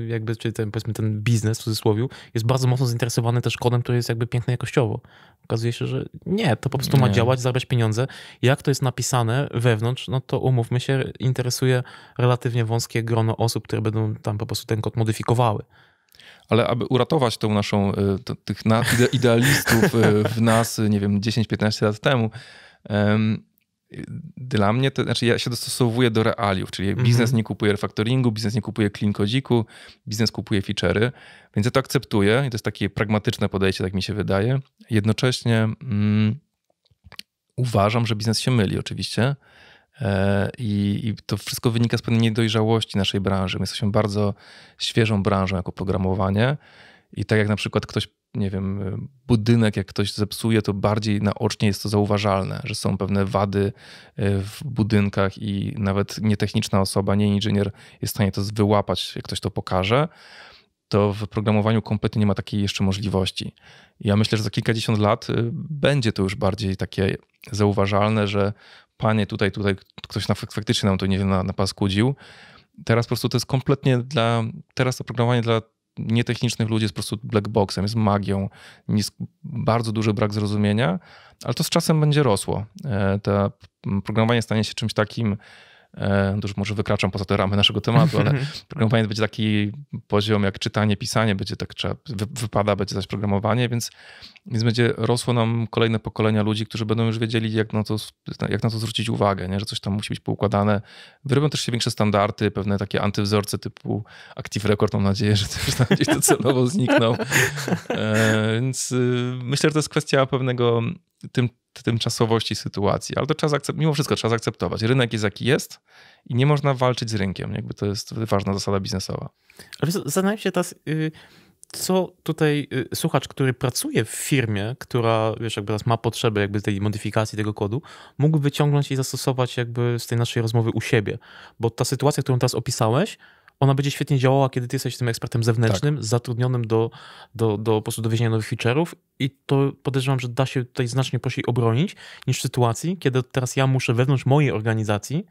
y, jakby, czyli ten, powiedzmy ten biznes w cudzysłowie, jest bardzo mocno zainteresowany też kodem, który jest jakby piękny jakościowo. Okazuje się, że nie, to po prostu nie. ma działać, zarabiać pieniądze. Jak to jest napisane wewnątrz, no to umówmy się, interesuje relatywnie wąskie grono osób, które będą tam po prostu ten kod modyfikowały ale aby uratować tą naszą, e, to, tych na, idealistów e, w nas, nie wiem, 10-15 lat temu, um, dla mnie, to znaczy ja się dostosowuję do realiów, czyli mhm. biznes mm -hmm. nie kupuje refaktoringu, biznes nie kupuje clean kodziku, biznes kupuje feature'y, więc ja to akceptuję i to jest takie pragmatyczne podejście, tak mi się wydaje. Jednocześnie mm, uważam, że biznes się myli oczywiście, E, I, I, to wszystko wynika z pewnej niedojrzałości naszej branży. My jesteśmy bardzo świeżą branżą jako programowanie. I tak jak na przykład ktoś, nie wiem, budynek, jak ktoś zepsuje, to bardziej naocznie jest to zauważalne, że są pewne wady e, w budynkach i nawet nietechniczna osoba, nie inżynier jest w stanie to wyłapać, jak ktoś to pokaże to w programowaniu kompletnie nie ma takiej jeszcze możliwości. Ja myślę, że za kilkadziesiąt lat y, będzie to już bardziej takie zauważalne, że panie, tutaj, tutaj ktoś na, faktycznie nam to nie na, na kudził. Teraz po prostu to jest kompletnie dla, teraz to programowanie dla nietechnicznych ludzi jest po prostu black boxem, jest magią, jest bardzo duży brak zrozumienia, ale to z czasem będzie rosło. E, to programowanie stanie się czymś takim, E, dużo już może wykraczam poza te ramy naszego tematu, ale [laughs] programowanie będzie taki poziom jak czytanie, pisanie, będzie tak trzeba, wypada, będzie zaś programowanie, więc, więc będzie rosło nam kolejne pokolenia ludzi, którzy będą już wiedzieli, jak na to, jak na to zwrócić uwagę, nie? że coś tam musi być poukładane. Wyrobią też się większe standardy, pewne takie antywzorce typu Active Record, mam nadzieję, że też tam gdzieś docelowo znikną. [laughs] E, więc y, myślę, że to jest kwestia pewnego tym, tymczasowości sytuacji, ale to trzeba mimo wszystko trzeba zaakceptować. Rynek jest jaki jest i nie można walczyć z rynkiem. Jakby to jest ważna zasada biznesowa. Ale zastanawiam się teraz, y, co tutaj y, słuchacz, który pracuje w firmie, która wiesz, jakby teraz ma potrzebę jakby tej modyfikacji tego kodu, mógł wyciągnąć i zastosować jakby z tej naszej rozmowy u siebie. Bo ta sytuacja, którą teraz opisałeś, ona będzie świetnie działała, kiedy ty jesteś tym ekspertem zewnętrznym, tak. zatrudnionym do, do, do, po prostu do nowych feature'ów i to podejrzewam, że da się tutaj znacznie prościej obronić niż w sytuacji, kiedy teraz ja muszę wewnątrz mojej organizacji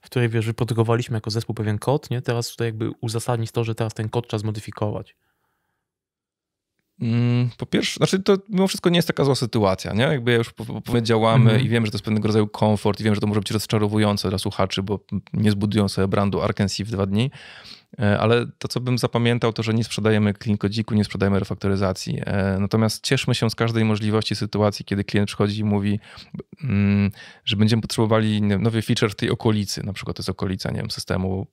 w której wiesz, wyprodukowaliśmy jako zespół pewien kod, nie? teraz tutaj jakby uzasadnić to, że teraz ten kod trzeba zmodyfikować. Mm, po pierwsze, znaczy to mimo wszystko nie jest taka zła sytuacja, nie? Jakby ja już powiedziałamy mhm. i wiem, że to jest pewnego rodzaju komfort i wiem, że to może być rozczarowujące dla słuchaczy, bo nie zbudują sobie brandu Arkansas w dwa dni, e, ale to, co bym zapamiętał, to, że nie sprzedajemy klinkodziku, nie sprzedajemy refaktoryzacji. E, natomiast cieszmy się z każdej możliwości sytuacji, kiedy klient przychodzi i mówi, mm, że będziemy potrzebowali nowy feature w tej okolicy, na przykład to jest okolica, nie wiem, systemu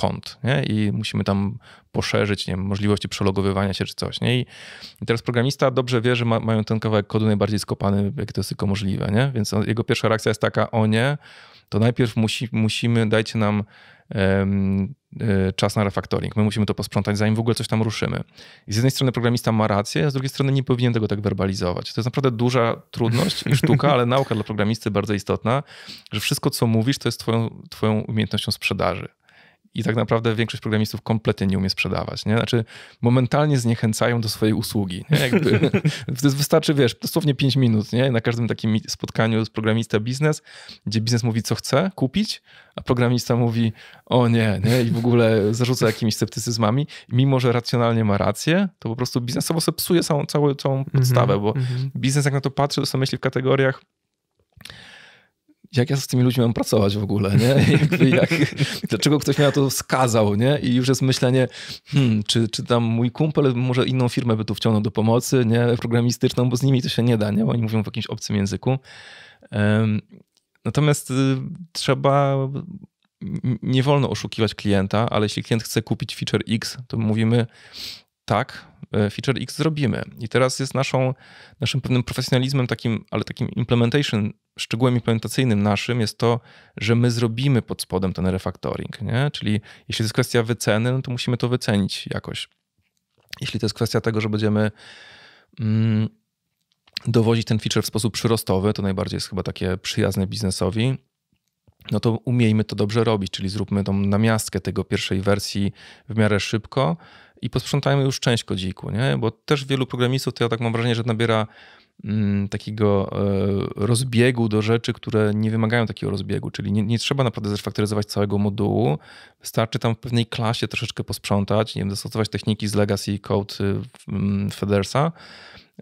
kont nie? i musimy tam poszerzyć nie wiem, możliwości przelogowywania się czy coś. Nie? I, teraz programista dobrze wie, że ma, mają ten kawałek kodu najbardziej skopany, jak to jest tylko możliwe. Nie? Więc on, jego pierwsza reakcja jest taka, o nie, to najpierw musi, musimy, dajcie nam um, czas na refaktoring. My musimy to posprzątać, zanim w ogóle coś tam ruszymy. I z jednej strony programista ma rację, a z drugiej strony nie powinien tego tak werbalizować. To jest naprawdę duża trudność i sztuka, ale nauka dla programisty bardzo istotna, że wszystko, co mówisz, to jest twoją, twoją umiejętnością sprzedaży i tak naprawdę większość programistów kompletnie nie umie sprzedawać. Nie? Znaczy, momentalnie zniechęcają do swojej usługi. [laughs] wystarczy, wiesz, dosłownie 5 minut nie? na każdym takim spotkaniu z programista biznes, gdzie biznes mówi, co chce kupić, a programista mówi, o nie, nie? i w ogóle zarzuca jakimiś sceptycyzmami. Mimo, że racjonalnie ma rację, to po prostu biznesowo sobie psuje całą, całą, całą mhm, podstawę, bo mhm. biznes, jak na to patrzy, to sobie myśli w kategoriach, jak ja z tymi ludźmi mam pracować w ogóle, nie? [laughs] Jakby jak, dlaczego ktoś mnie na to wskazał, nie? I już jest myślenie, hmm, czy, czy tam mój kumpel może inną firmę by tu wciągnął do pomocy, nie? Programistyczną, bo z nimi to się nie da, nie? Bo oni mówią w jakimś obcym języku. Natomiast y, trzeba nie wolno oszukiwać klienta, ale jeśli klient chce kupić feature X, to mówimy, tak, e, feature X zrobimy. I teraz jest naszą, naszym pewnym profesjonalizmem, takim, ale takim implementation, szczegółem implementacyjnym naszym jest to, że my zrobimy pod spodem ten refactoring. Nie? Czyli jeśli to jest kwestia wyceny, no to musimy to wycenić jakoś. Jeśli to jest kwestia tego, że będziemy mm, dowozić ten feature w sposób przyrostowy, to najbardziej jest chyba takie przyjazne biznesowi, no to umiejmy to dobrze robić, czyli zróbmy tą namiastkę tego pierwszej wersji w miarę szybko, i posprzątajmy już część kodziku, nie? Bo też wielu programistów, to ja tak mam wrażenie, że nabiera mm, takiego e, rozbiegu do rzeczy, które nie wymagają takiego rozbiegu, czyli nie, nie trzeba naprawdę zrefaktoryzować całego modułu, Starczy tam w pewnej klasie troszeczkę posprzątać, nie wiem, dostosować techniki z Legacy Code y, mm, Federsa,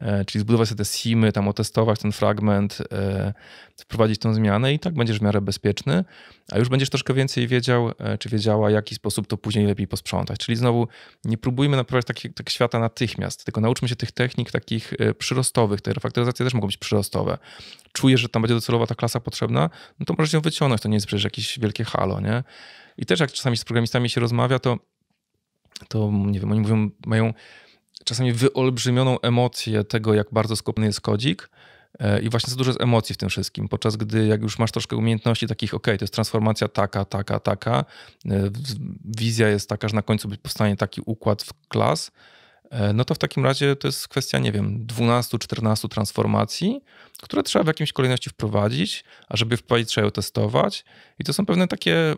e, czyli zbudować sobie te simy, tam otestować ten fragment, e, wprowadzić tą zmianę i tak będziesz w miarę bezpieczny, a już będziesz troszkę więcej wiedział, e, czy wiedziała, jaki sposób to później lepiej posprzątać. Czyli znowu nie próbujmy naprawiać tak, tak świata natychmiast, tylko nauczmy się tych technik takich przyrostowych. Te refaktoryzacje też mogą być przyrostowe. Czujesz, że tam będzie docelowa ta klasa potrzebna, no to możesz ją wyciągnąć, to nie jest przecież jakieś wielkie halo, nie? I też jak czasami z programistami się rozmawia, to, to nie wiem, oni mówią, mają czasami wyolbrzymioną emocję tego, jak bardzo skopny jest kodzik. E, I właśnie za dużo jest emocji w tym wszystkim, podczas gdy jak już masz troszkę umiejętności takich, ok, to jest transformacja taka, taka, taka, e, wizja jest taka, że na końcu powstanie taki układ w klas, e, no to w takim razie to jest kwestia, nie wiem, 12-14 transformacji, które trzeba w jakiejś kolejności wprowadzić, a żeby wprowadzić trzeba je testować i to są pewne takie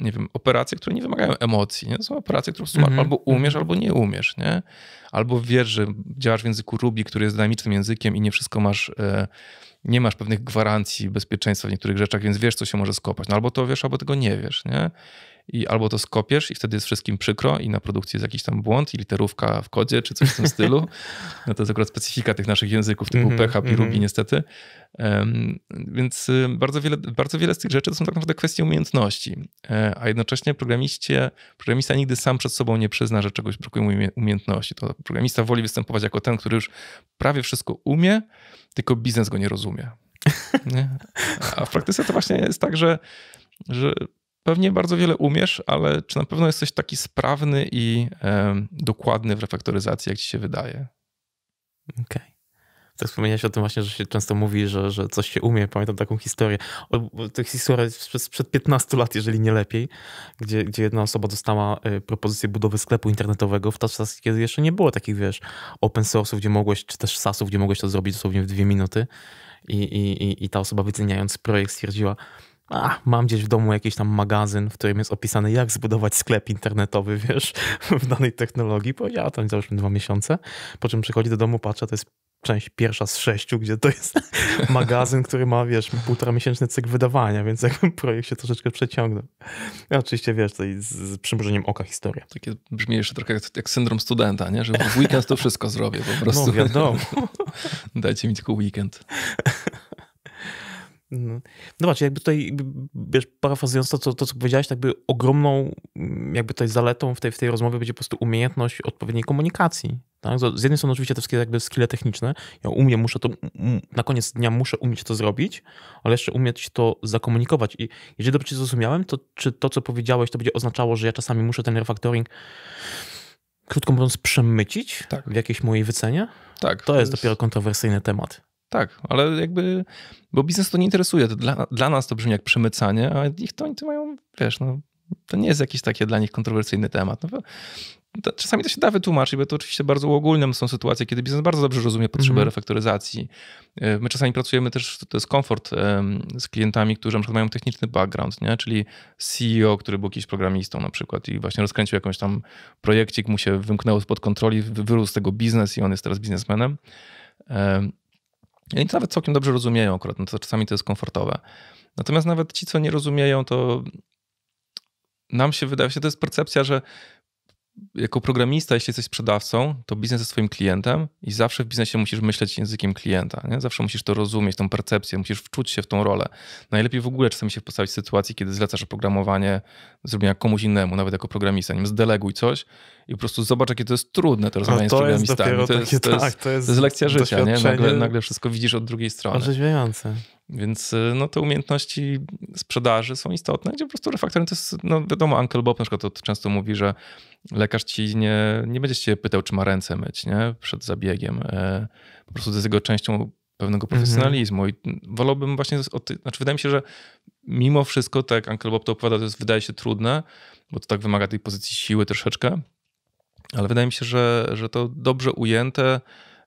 nie wiem, operacje, które nie wymagają emocji. Nie? To są operacje, które mm -hmm. albo umiesz, mhm. albo nie umiesz. Nie? Albo wiesz, że działasz w języku Ruby, który jest dynamicznym językiem i nie wszystko masz, e, nie masz pewnych gwarancji bezpieczeństwa w niektórych rzeczach, więc wiesz, co się może skopać. No albo to wiesz, albo tego nie wiesz. Nie? i albo to skopiesz i wtedy jest wszystkim przykro i na produkcji jest jakiś tam błąd i literówka w kodzie czy coś w tym stylu. [laughs] No to jest akurat specyfika tych naszych języków typu mm -hmm, PHP i mm -hmm. niestety. Um, więc y, bardzo wiele, bardzo wiele z tych rzeczy to są tak naprawdę kwestie umiejętności, e, a jednocześnie programista nigdy sam przed sobą nie przyzna, że czegoś brakuje mu umiejętności. To programista woli występować jako ten, który już prawie wszystko umie, tylko biznes go nie rozumie. [laughs] Nie? A w praktyce to właśnie jest tak, że że pewnie bardzo wiele umiesz, ale czy na pewno jesteś taki sprawny i e, dokładny w refaktoryzacji, jak ci się wydaje? Okej. Okay. Tak wspomniałeś o tym właśnie, że się często mówi, że, że coś się umie. Pamiętam taką historię. O, to historia sprzed, 15 lat, jeżeli nie lepiej, gdzie, gdzie jedna osoba dostała y, propozycję budowy sklepu internetowego w czasach, kiedy jeszcze nie było takich, wiesz, open source'ów, gdzie mogłeś, czy też SAS-ów, gdzie mogłeś to zrobić dosłownie w dwie minuty. I, i, i ta osoba wyceniając projekt stwierdziła, a, mam gdzieś w domu jakiś tam magazyn, w którym jest opisane, jak zbudować sklep internetowy, [laughs] wiesz, w danej technologii. Powiedziała tam załóżmy dwa miesiące, po czym przychodzi do domu, patrzę, to jest część pierwsza z sześciu, gdzie to jest [laughs] magazyn, który ma, wiesz, półtora miesięczny cykl wydawania, więc jakby projekt się troszeczkę przeciągnął. I oczywiście, wiesz, to z, z przymrużeniem oka historia. Takie brzmi jeszcze trochę jak, jak, syndrom studenta, nie? Że w weekend to wszystko zrobię po no prostu. No wiadomo. [laughs] Dajcie mi tylko weekend. No. no właśnie, jakby tutaj, wiesz, parafrazując to, to, to, co powiedziałeś, tak by ogromną mm, jakby tutaj zaletą w tej, w tej rozmowie będzie po prostu umiejętność odpowiedniej komunikacji. Tak? Z jednej strony oczywiście te wszystkie jakby skille techniczne, ja umiem, muszę to, na koniec dnia muszę umieć to zrobić, ale jeszcze umieć to zakomunikować. I jeżeli dobrze zrozumiałem, to czy to, co powiedziałeś, to będzie oznaczało, że ja czasami muszę ten refaktoring krótko mówiąc, przemycić tak. w jakiejś mojej wycenie? Tak. To, to jest, jest dopiero kontrowersyjny temat. Tak, ale jakby, bo biznes to nie interesuje. To dla, dla nas to brzmi jak przemycanie, a ich to oni to mają, wiesz, no, to nie jest jakiś taki dla nich kontrowersyjny temat. No, to, czasami to się da wytłumaczyć, bo to oczywiście bardzo uogólne są sytuacje, kiedy biznes bardzo dobrze rozumie potrzebę mhm. refaktoryzacji. Y, my czasami pracujemy też, to jest komfort z klientami, którzy na przykład mają techniczny background, nie? czyli CEO, który był jakiś programistą na przykład i właśnie rozkręcił jakąś tam projekcik, mu się wymknęło spod kontroli, wyrósł z tego biznes i on jest teraz biznesmenem i oni to nawet całkiem dobrze rozumieją akurat, no to czasami to jest komfortowe. Natomiast nawet ci, co nie rozumieją, to nam się wydaje, się to jest percepcja, że jako programista, jeśli jesteś sprzedawcą, to biznes jest swoim klientem i zawsze w biznesie musisz myśleć językiem klienta. Nie? Zawsze musisz to rozumieć, tą percepcję, musisz wczuć się w tą rolę. Najlepiej w ogóle czasami się postawić w sytuacji, kiedy zlecasz oprogramowanie zrobienia komuś innemu, nawet jako programista. Nie zdeleguj coś i po prostu zobacz, jakie to jest trudne to rozmawianie to z programistami. Jest to, jest, takie, to, jest, tak, to, jest, to, jest, lekcja życia. Nie? Nagle, nagle wszystko widzisz od drugiej strony. Orzeźwiające. Więc e, no, te umiejętności sprzedaży są istotne, gdzie po prostu refaktorem to jest, no wiadomo, Uncle Bob na przykład to często mówi, że lekarz ci nie, nie będzie cię pytał, czy ma ręce myć nie? przed zabiegiem. E, po prostu to jest jego częścią pewnego mhm. profesjonalizmu mm -hmm. i wolałbym właśnie, znaczy wydaje mi się, że mimo wszystko, tak jak Uncle Bob to opowiada, to jest, wydaje się trudne, bo to tak wymaga tej pozycji siły troszeczkę, ale wydaje mi się, że, że to dobrze ujęte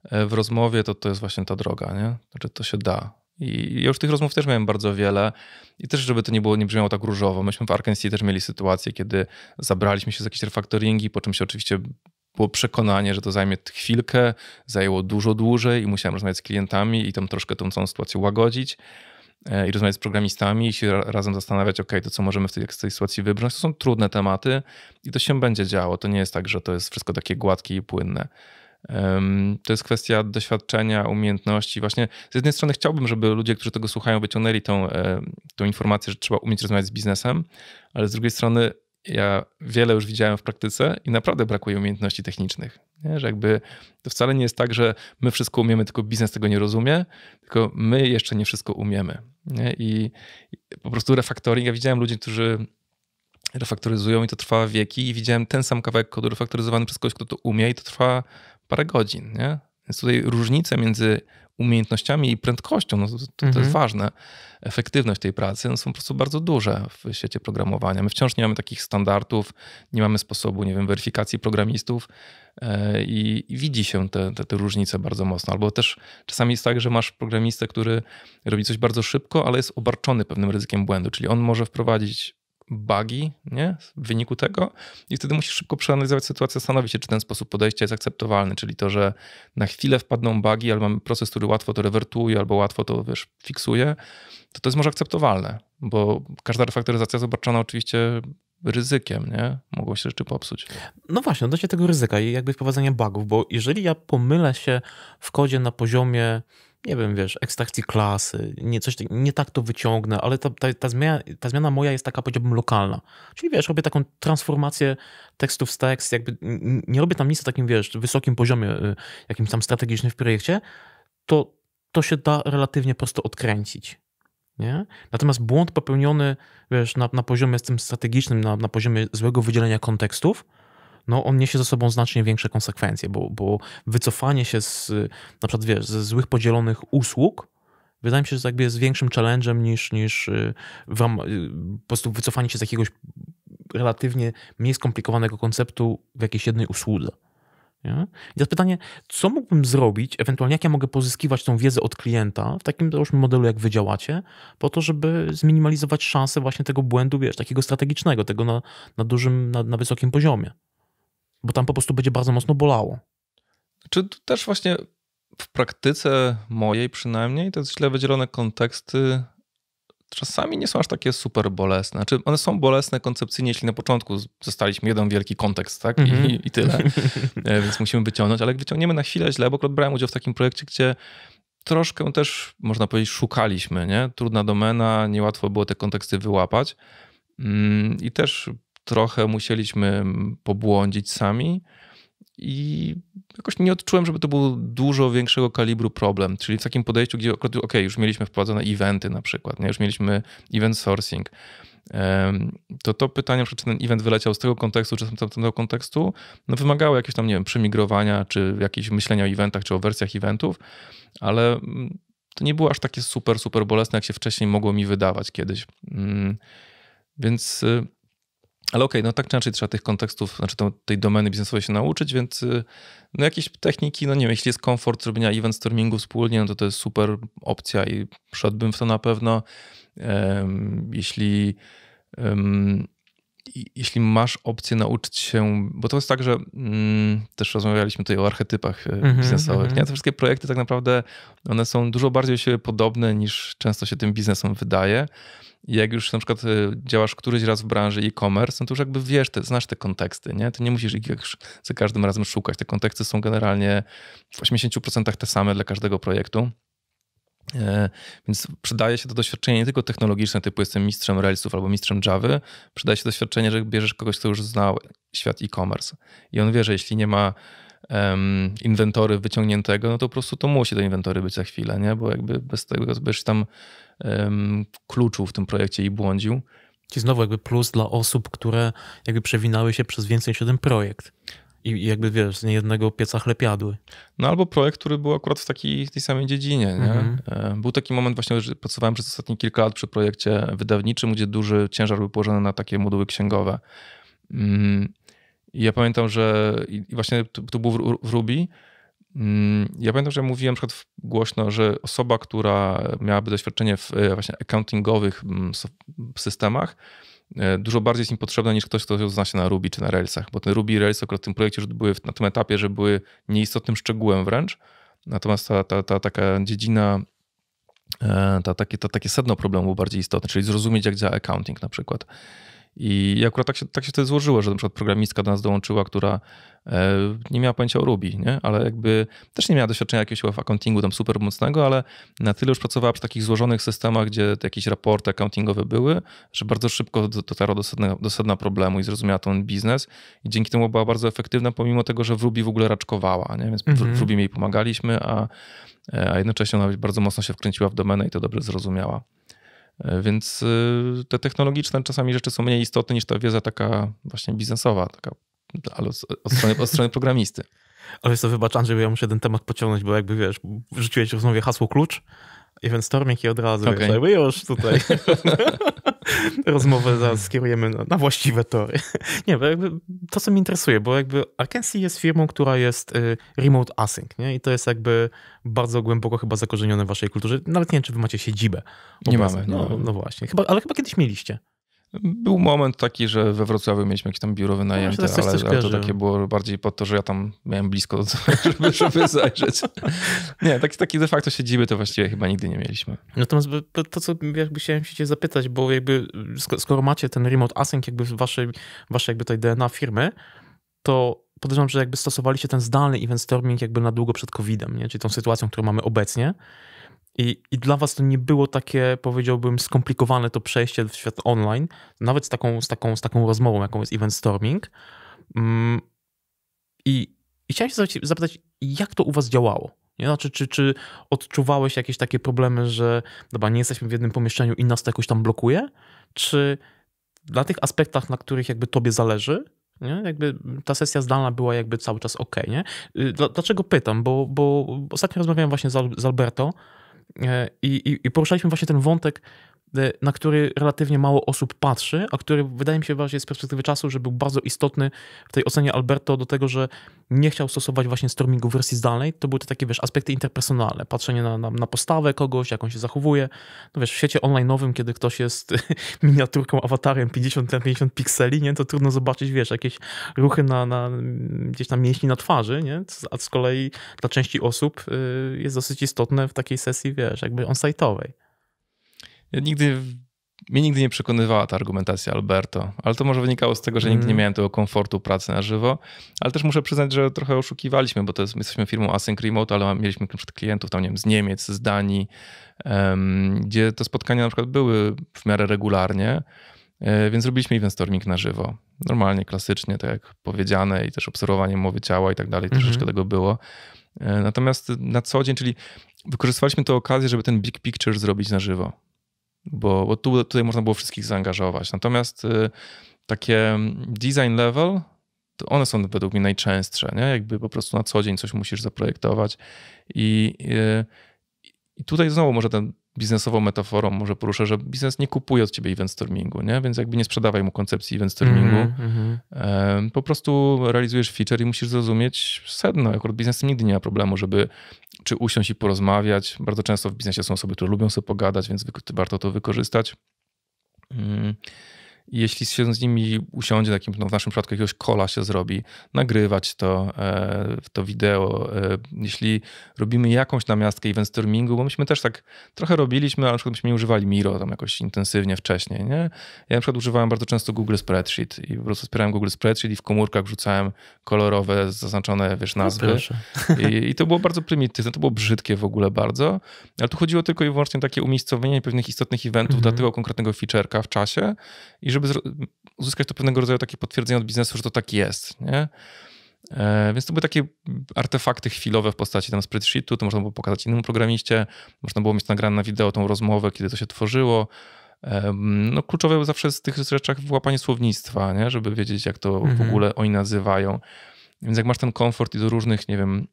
e, w rozmowie, to, to jest właśnie ta droga, nie? Znaczy to się da i już tych rozmów też miałem bardzo wiele. I też, żeby to nie było, nie brzmiało tak różowo. Myśmy w Arkansas też mieli sytuację, kiedy zabraliśmy się z jakieś refaktoringi, po czym się oczywiście było przekonanie, że to zajmie chwilkę, zajęło dużo dłużej i musiałem rozmawiać z klientami i tam troszkę tą całą sytuację łagodzić e, i rozmawiać z programistami i się razem zastanawiać, ok, to co możemy w tej, z tej sytuacji wybrać. To są trudne tematy i to się będzie działo. To nie jest tak, że to jest wszystko takie gładkie i płynne. To jest kwestia doświadczenia, umiejętności. Właśnie z jednej strony chciałbym, żeby ludzie, którzy tego słuchają, wyciągnęli tą, e, tą informację, że trzeba umieć rozmawiać z biznesem, ale z drugiej strony ja wiele już widziałem w praktyce i naprawdę brakuje umiejętności technicznych. Nie? Że jakby to wcale nie jest tak, że my wszystko umiemy, tylko biznes tego nie rozumie, tylko my jeszcze nie wszystko umiemy. Nie? I po prostu refaktoring. Ja widziałem ludzi, którzy refaktoryzują i to trwa wieki i widziałem ten sam kawałek kodu refaktoryzowany przez kogoś, kto to umie i to trwa parę godzin, nie? Więc tutaj różnice między umiejętnościami i prędkością, no to, to, mhm. jest ważne, efektywność tej pracy, no są po prostu bardzo duże w świecie programowania. My wciąż nie mamy takich standardów, nie mamy sposobu, nie wiem, weryfikacji programistów e, i, i widzi się te, te, te, różnice bardzo mocno. Albo też czasami jest tak, że masz programistę, który robi coś bardzo szybko, ale jest obarczony pewnym ryzykiem błędu, czyli on może wprowadzić bugi nie? w wyniku tego i wtedy musisz szybko przeanalizować sytuację, zastanowić się, czy ten sposób podejścia jest akceptowalny, czyli to, że na chwilę wpadną bugi, ale mamy proces, który łatwo to rewertuje albo łatwo to wiesz, fiksuje, to to jest może akceptowalne, bo każda refaktoryzacja zobaczona oczywiście ryzykiem, nie? Mogą się rzeczy popsuć. No właśnie, odnośnie tego ryzyka i jakby wprowadzenia bugów, bo jeżeli ja pomylę się w kodzie na poziomie nie wiem, wiesz, ekstrakcji klasy, nie, coś, tak, nie tak to wyciągnę, ale ta, ta, ta, zmiana, ta zmiana moja jest taka, powiedziałbym, lokalna. Czyli wiesz, robię taką transformację tekstów z tekst, jakby nie robię tam nic na takim, wiesz, wysokim poziomie, y, jakimś tam strategicznym w projekcie, to, to się da relatywnie prosto odkręcić. Nie? Natomiast błąd popełniony, wiesz, na, na poziomie z tym strategicznym, na, na poziomie złego wydzielenia kontekstów, no on niesie ze sobą znacznie większe konsekwencje, bo, bo wycofanie się z, na przykład wiesz, ze złych podzielonych usług, wydaje mi się, że jakby jest większym challenge'em niż, niż y, wam, y, po prostu wycofanie się z jakiegoś relatywnie mniej skomplikowanego konceptu w jakiejś jednej usłudze. Nie? I teraz pytanie, co mógłbym zrobić, ewentualnie jak ja mogę pozyskiwać tą wiedzę od klienta w takim załóżmy modelu, jak wy działacie, po to, żeby zminimalizować szanse właśnie tego błędu, wiesz, takiego strategicznego, tego na, na dużym, na, na wysokim poziomie bo tam po prostu będzie bardzo mocno bolało. Czy też właśnie w praktyce mojej przynajmniej te źle wydzielone konteksty czasami nie są aż takie super bolesne. Znaczy one są bolesne koncepcyjnie, jeśli na początku zostaliśmy jeden wielki kontekst, tak? Mm -hmm. I, tyle. [laughs] E, więc musimy wyciągnąć, ale jak wyciągniemy na chwilę źle, bo akurat brałem udział w takim projekcie, gdzie troszkę też, można powiedzieć, szukaliśmy, nie? Trudna domena, niełatwo było te konteksty wyłapać. Mm, I też trochę musieliśmy pobłądzić sami i jakoś nie odczułem, żeby to był dużo większego kalibru problem, czyli w takim podejściu, gdzie okej, okay, już mieliśmy wprowadzone eventy na przykład, nie? już mieliśmy event sourcing, to to pytanie, czy ten event wyleciał z tego kontekstu, czy z tamtego kontekstu, no wymagało jakiegoś tam, nie wiem, przemigrowania, czy jakieś myślenia o eventach, czy o wersjach eventów, ale mm, to nie było aż takie super, super bolesne, jak się wcześniej mogło mi wydawać kiedyś. Mm, więc y, ale okej, okay, no tak czy inaczej trzeba tych kontekstów, znaczy tej domeny biznesowej się nauczyć, więc y, no jakieś techniki, no nie wiem, jeśli jest komfort zrobienia event stormingu wspólnie, no to to jest super opcja i wszedłbym w to na pewno. Um, jeśli um, jeśli masz opcję nauczyć się, bo to jest tak, że mm, też rozmawialiśmy tutaj o archetypach mm -hmm, biznesowych, mm -hmm. nie? Te wszystkie projekty tak naprawdę, one są dużo bardziej się podobne niż często się tym biznesom wydaje. I jak już na przykład e, działasz któryś raz w branży e-commerce, no to już jakby wiesz, te, znasz te konteksty, nie? Ty nie musisz ich za każdym razem szukać. Te konteksty są generalnie w 80% te same dla każdego projektu. E, więc przydaje się to doświadczenie nie tylko technologiczne, typu jestem mistrzem Railsów albo mistrzem Java, przydaje się doświadczenie, że bierzesz kogoś, kto już znał świat e-commerce i on wie, że jeśli nie ma um, inwentory wyciągniętego, no to po prostu to musi do inwentory być za chwilę, nie? bo jakby bez tego byś tam um, kluczył w tym projekcie i błądził. I znowu jakby plus dla osób, które jakby przewinały się przez więcej niż jeden projekt i jakby wiesz, z niejednego pieca chlepiadły. No albo projekt, który był akurat w takiej, tej samej dziedzinie. nie? Mhm. E, był taki moment właśnie, że pracowałem przez ostatnie kilka lat przy projekcie wydawniczym, gdzie duży ciężar był położony na takie moduły księgowe. Mm, I ja pamiętam, że i właśnie to, to w, w Ruby, ja pamiętam, że mówiłem na przykład głośno, że osoba, która miałaby doświadczenie w e, właśnie accountingowych mm, systemach, E, dużo bardziej jest im potrzebne niż ktoś, kto zna się na Ruby czy na Railsach, bo ten Ruby i Rails akurat w tym projekcie już były na tym etapie, że były nieistotnym szczegółem wręcz, natomiast ta, ta, ta taka dziedzina, e, ta, takie, ta, takie sedno problemu było bardziej istotne, czyli zrozumieć jak działa accounting na przykład. I akurat tak się, tak się wtedy złożyło, że na przykład programistka do nas dołączyła, która e, nie miała pojęcia o Ruby, nie? ale jakby też nie miała doświadczenia jakiegoś w accountingu tam super mocnego, ale na tyle już pracowała przy takich złożonych systemach, gdzie jakieś raporty accountingowe były, że bardzo szybko dotarła do sedna, do sedna problemu i zrozumiała ten biznes i dzięki temu była bardzo efektywna, pomimo tego, że w Ruby w ogóle raczkowała, nie? więc mhm. w Ruby jej pomagaliśmy, a, e, a jednocześnie ona bardzo mocno się wkręciła w domenę i to dobrze zrozumiała. E, więc y, te technologiczne czasami rzeczy są mniej istotne niż ta wiedza taka właśnie biznesowa, taka, ale od strony, od strony programisty. [laughs] Ale sobie wybacz Andrzej, bo ja muszę ten temat pociągnąć, bo jakby wiesz, rzuciłeś w rozmowie hasło klucz, event storming i od razu okay. wiesz, już tutaj [laughs] rozmowę skierujemy na, na właściwe tory. [laughs] nie, bo jakby to, co mnie interesuje, bo jakby Arkansas jest firmą, która jest y, remote async, nie? I to jest jakby bardzo głęboko chyba zakorzenione w waszej kulturze. Nawet nie wiem, czy wy macie siedzibę. Nie mamy. Nie no, mamy. No, no właśnie. Chyba, ale chyba kiedyś mieliście. Był moment taki, że we Wrocławiu mieliśmy jakieś tam biuro wynajęte, no, ale, ale to takie było bardziej po to, że ja tam miałem blisko, do tego, [laughs] żeby, żeby zajrzeć. Nie, taki takiej de facto siedziby to właściwie chyba nigdy nie mieliśmy. Natomiast to, co jakby chciałem się cię zapytać, bo jakby skoro macie ten remote async jakby w waszej, waszej jakby tej DNA firmy, to podejrzewam, że jakby stosowaliście ten zdalny event storming jakby na długo przed COVID-em, nie? czyli tą sytuacją, którą mamy obecnie. I, I dla was to nie było takie, powiedziałbym, skomplikowane to przejście w świat online, nawet z taką, z taką, z taką rozmową, jaką jest event storming. Mm. I, I chciałem się zapytać, jak to u was działało? Nie? Znaczy, czy, czy odczuwałeś jakieś takie problemy, że dobra, nie jesteśmy w jednym pomieszczeniu i nas to jakoś tam blokuje? Czy na tych aspektach, na których jakby tobie zależy, nie? Jakby ta sesja zdalna była jakby cały czas ok, nie? Y, dlaczego pytam? Bo, bo ostatnio rozmawiałem właśnie z, Al z Alberto, E, I, i, i poruszaliśmy właśnie ten wątek Y, na który relatywnie mało osób patrzy, a który wydaje mi się właśnie z perspektywy czasu, że był bardzo istotny w tej ocenie Alberto do tego, że nie chciał stosować właśnie stormingu w wersji zdalnej. To były te takie, wiesz, aspekty interpersonalne, patrzenie na, na, na postawę kogoś, jak on się zachowuje. No wiesz, w świecie online'owym, kiedy ktoś jest [laughs] miniaturką, awatarem 50 na 50 pikseli, nie, to trudno zobaczyć, wiesz, jakieś ruchy na, na gdzieś tam mięśni na twarzy, nie, a z kolei dla części osób y, jest dosyć istotne w takiej sesji, wiesz, jakby on-site'owej. Ja nigdy, mnie nigdy nie przekonywała ta argumentacja Alberto, ale to może wynikało z tego, że mm. nigdy nie mhm. miałem tego komfortu pracy na żywo, ale też muszę przyznać, że trochę oszukiwaliśmy, bo to jest, jesteśmy firmą Async Remote, ale mieliśmy na klientów tam, nie wiem, z Niemiec, z Danii, um, gdzie te spotkania na przykład były w miarę regularnie, e, więc robiliśmy event storming na żywo. Normalnie, klasycznie, tak jak powiedziane, i też obserwowanie mowy ciała i tak dalej, mm -hmm. troszeczkę tego było. E, natomiast na co dzień, czyli wykorzystywaliśmy tę okazję, żeby ten big picture zrobić na żywo bo, bo tu, tutaj można było wszystkich zaangażować. Natomiast y, takie design level, to one są według mnie najczęstsze, nie? jakby po prostu na co dzień coś musisz zaprojektować i, y, i tutaj znowu może ten biznesową metaforą może poruszę, że biznes nie kupuje od ciebie event stormingu, nie? więc jakby nie sprzedawaj mu koncepcji event stormingu. Mm -hmm. Po prostu realizujesz feature i musisz zrozumieć sedno. Akurat biznes nigdy nie ma problemu, żeby czy usiąść i porozmawiać. Bardzo często w biznesie są osoby, które lubią sobie pogadać, więc warto to wykorzystać. Mm jeśli się z nimi usiądzie, takim, no w naszym przypadku jakiegoś kola się zrobi, nagrywać to, e, to wideo, e, jeśli robimy jakąś namiastkę event streamingu, bo myśmy też tak trochę robiliśmy, ale na przykład myśmy nie używali Miro tam jakoś intensywnie wcześniej, nie? Ja na przykład używałem bardzo często Google Spreadsheet i po prostu wspierałem Google Spreadsheet i w komórkach wrzucałem kolorowe, zaznaczone, wiesz, nazwy. No I, I, to było bardzo prymitywne, to było brzydkie w ogóle bardzo, ale tu chodziło tylko i wyłącznie o takie umiejscowienie pewnych istotnych eventów mm -hmm. dla mhm. tego konkretnego feature'ka w czasie i żeby żeby uzyskać to pewnego rodzaju takie potwierdzenie od biznesu, że to tak jest. Nie? E, więc to były takie artefakty chwilowe w postaci tam spreadsheetu, to można było pokazać innemu programiście, można było mieć nagrane na wideo tą rozmowę, kiedy to się tworzyło. No, kluczowe zawsze z tych rzeczach wyłapanie słownictwa, nie? żeby wiedzieć, jak to mhm. w ogóle oni nazywają. Więc jak masz ten komfort i do różnych, nie wiem,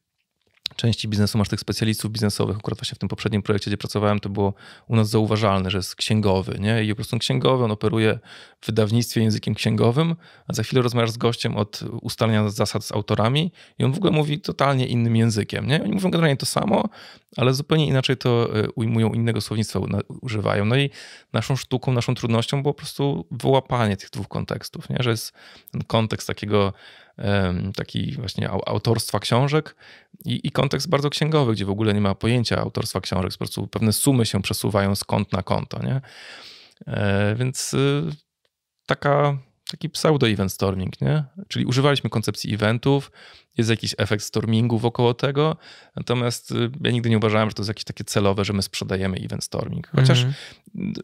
części biznesu masz tych specjalistów biznesowych. Akurat właśnie w tym poprzednim projekcie, gdzie pracowałem, to było u nas zauważalne, że jest księgowy, nie? I po prostu księgowy, on operuje w wydawnictwie językiem księgowym, a za chwilę rozmawiasz z gościem od ustalenia zasad z autorami i on w ogóle mówi totalnie innym językiem, nie? Oni mówią generalnie to samo, ale zupełnie inaczej to e, ujmują, innego słownictwa używają. No i naszą sztuką, naszą trudnością było po prostu wyłapanie tych dwóch kontekstów, nie? Że jest kontekst takiego taki właśnie autorstwa książek i, i kontekst bardzo księgowy, gdzie w ogóle nie ma pojęcia autorstwa książek, po prostu pewne sumy się przesuwają z kąt na konto, nie? E, więc y, taka taki pseudo-event storming, nie? Czyli używaliśmy koncepcji eventów, jest jakiś efekt stormingu wokoło tego, natomiast y, ja nigdy nie uważałem, że to jest jakieś takie celowe, że my sprzedajemy event storming. Chociaż mm -hmm.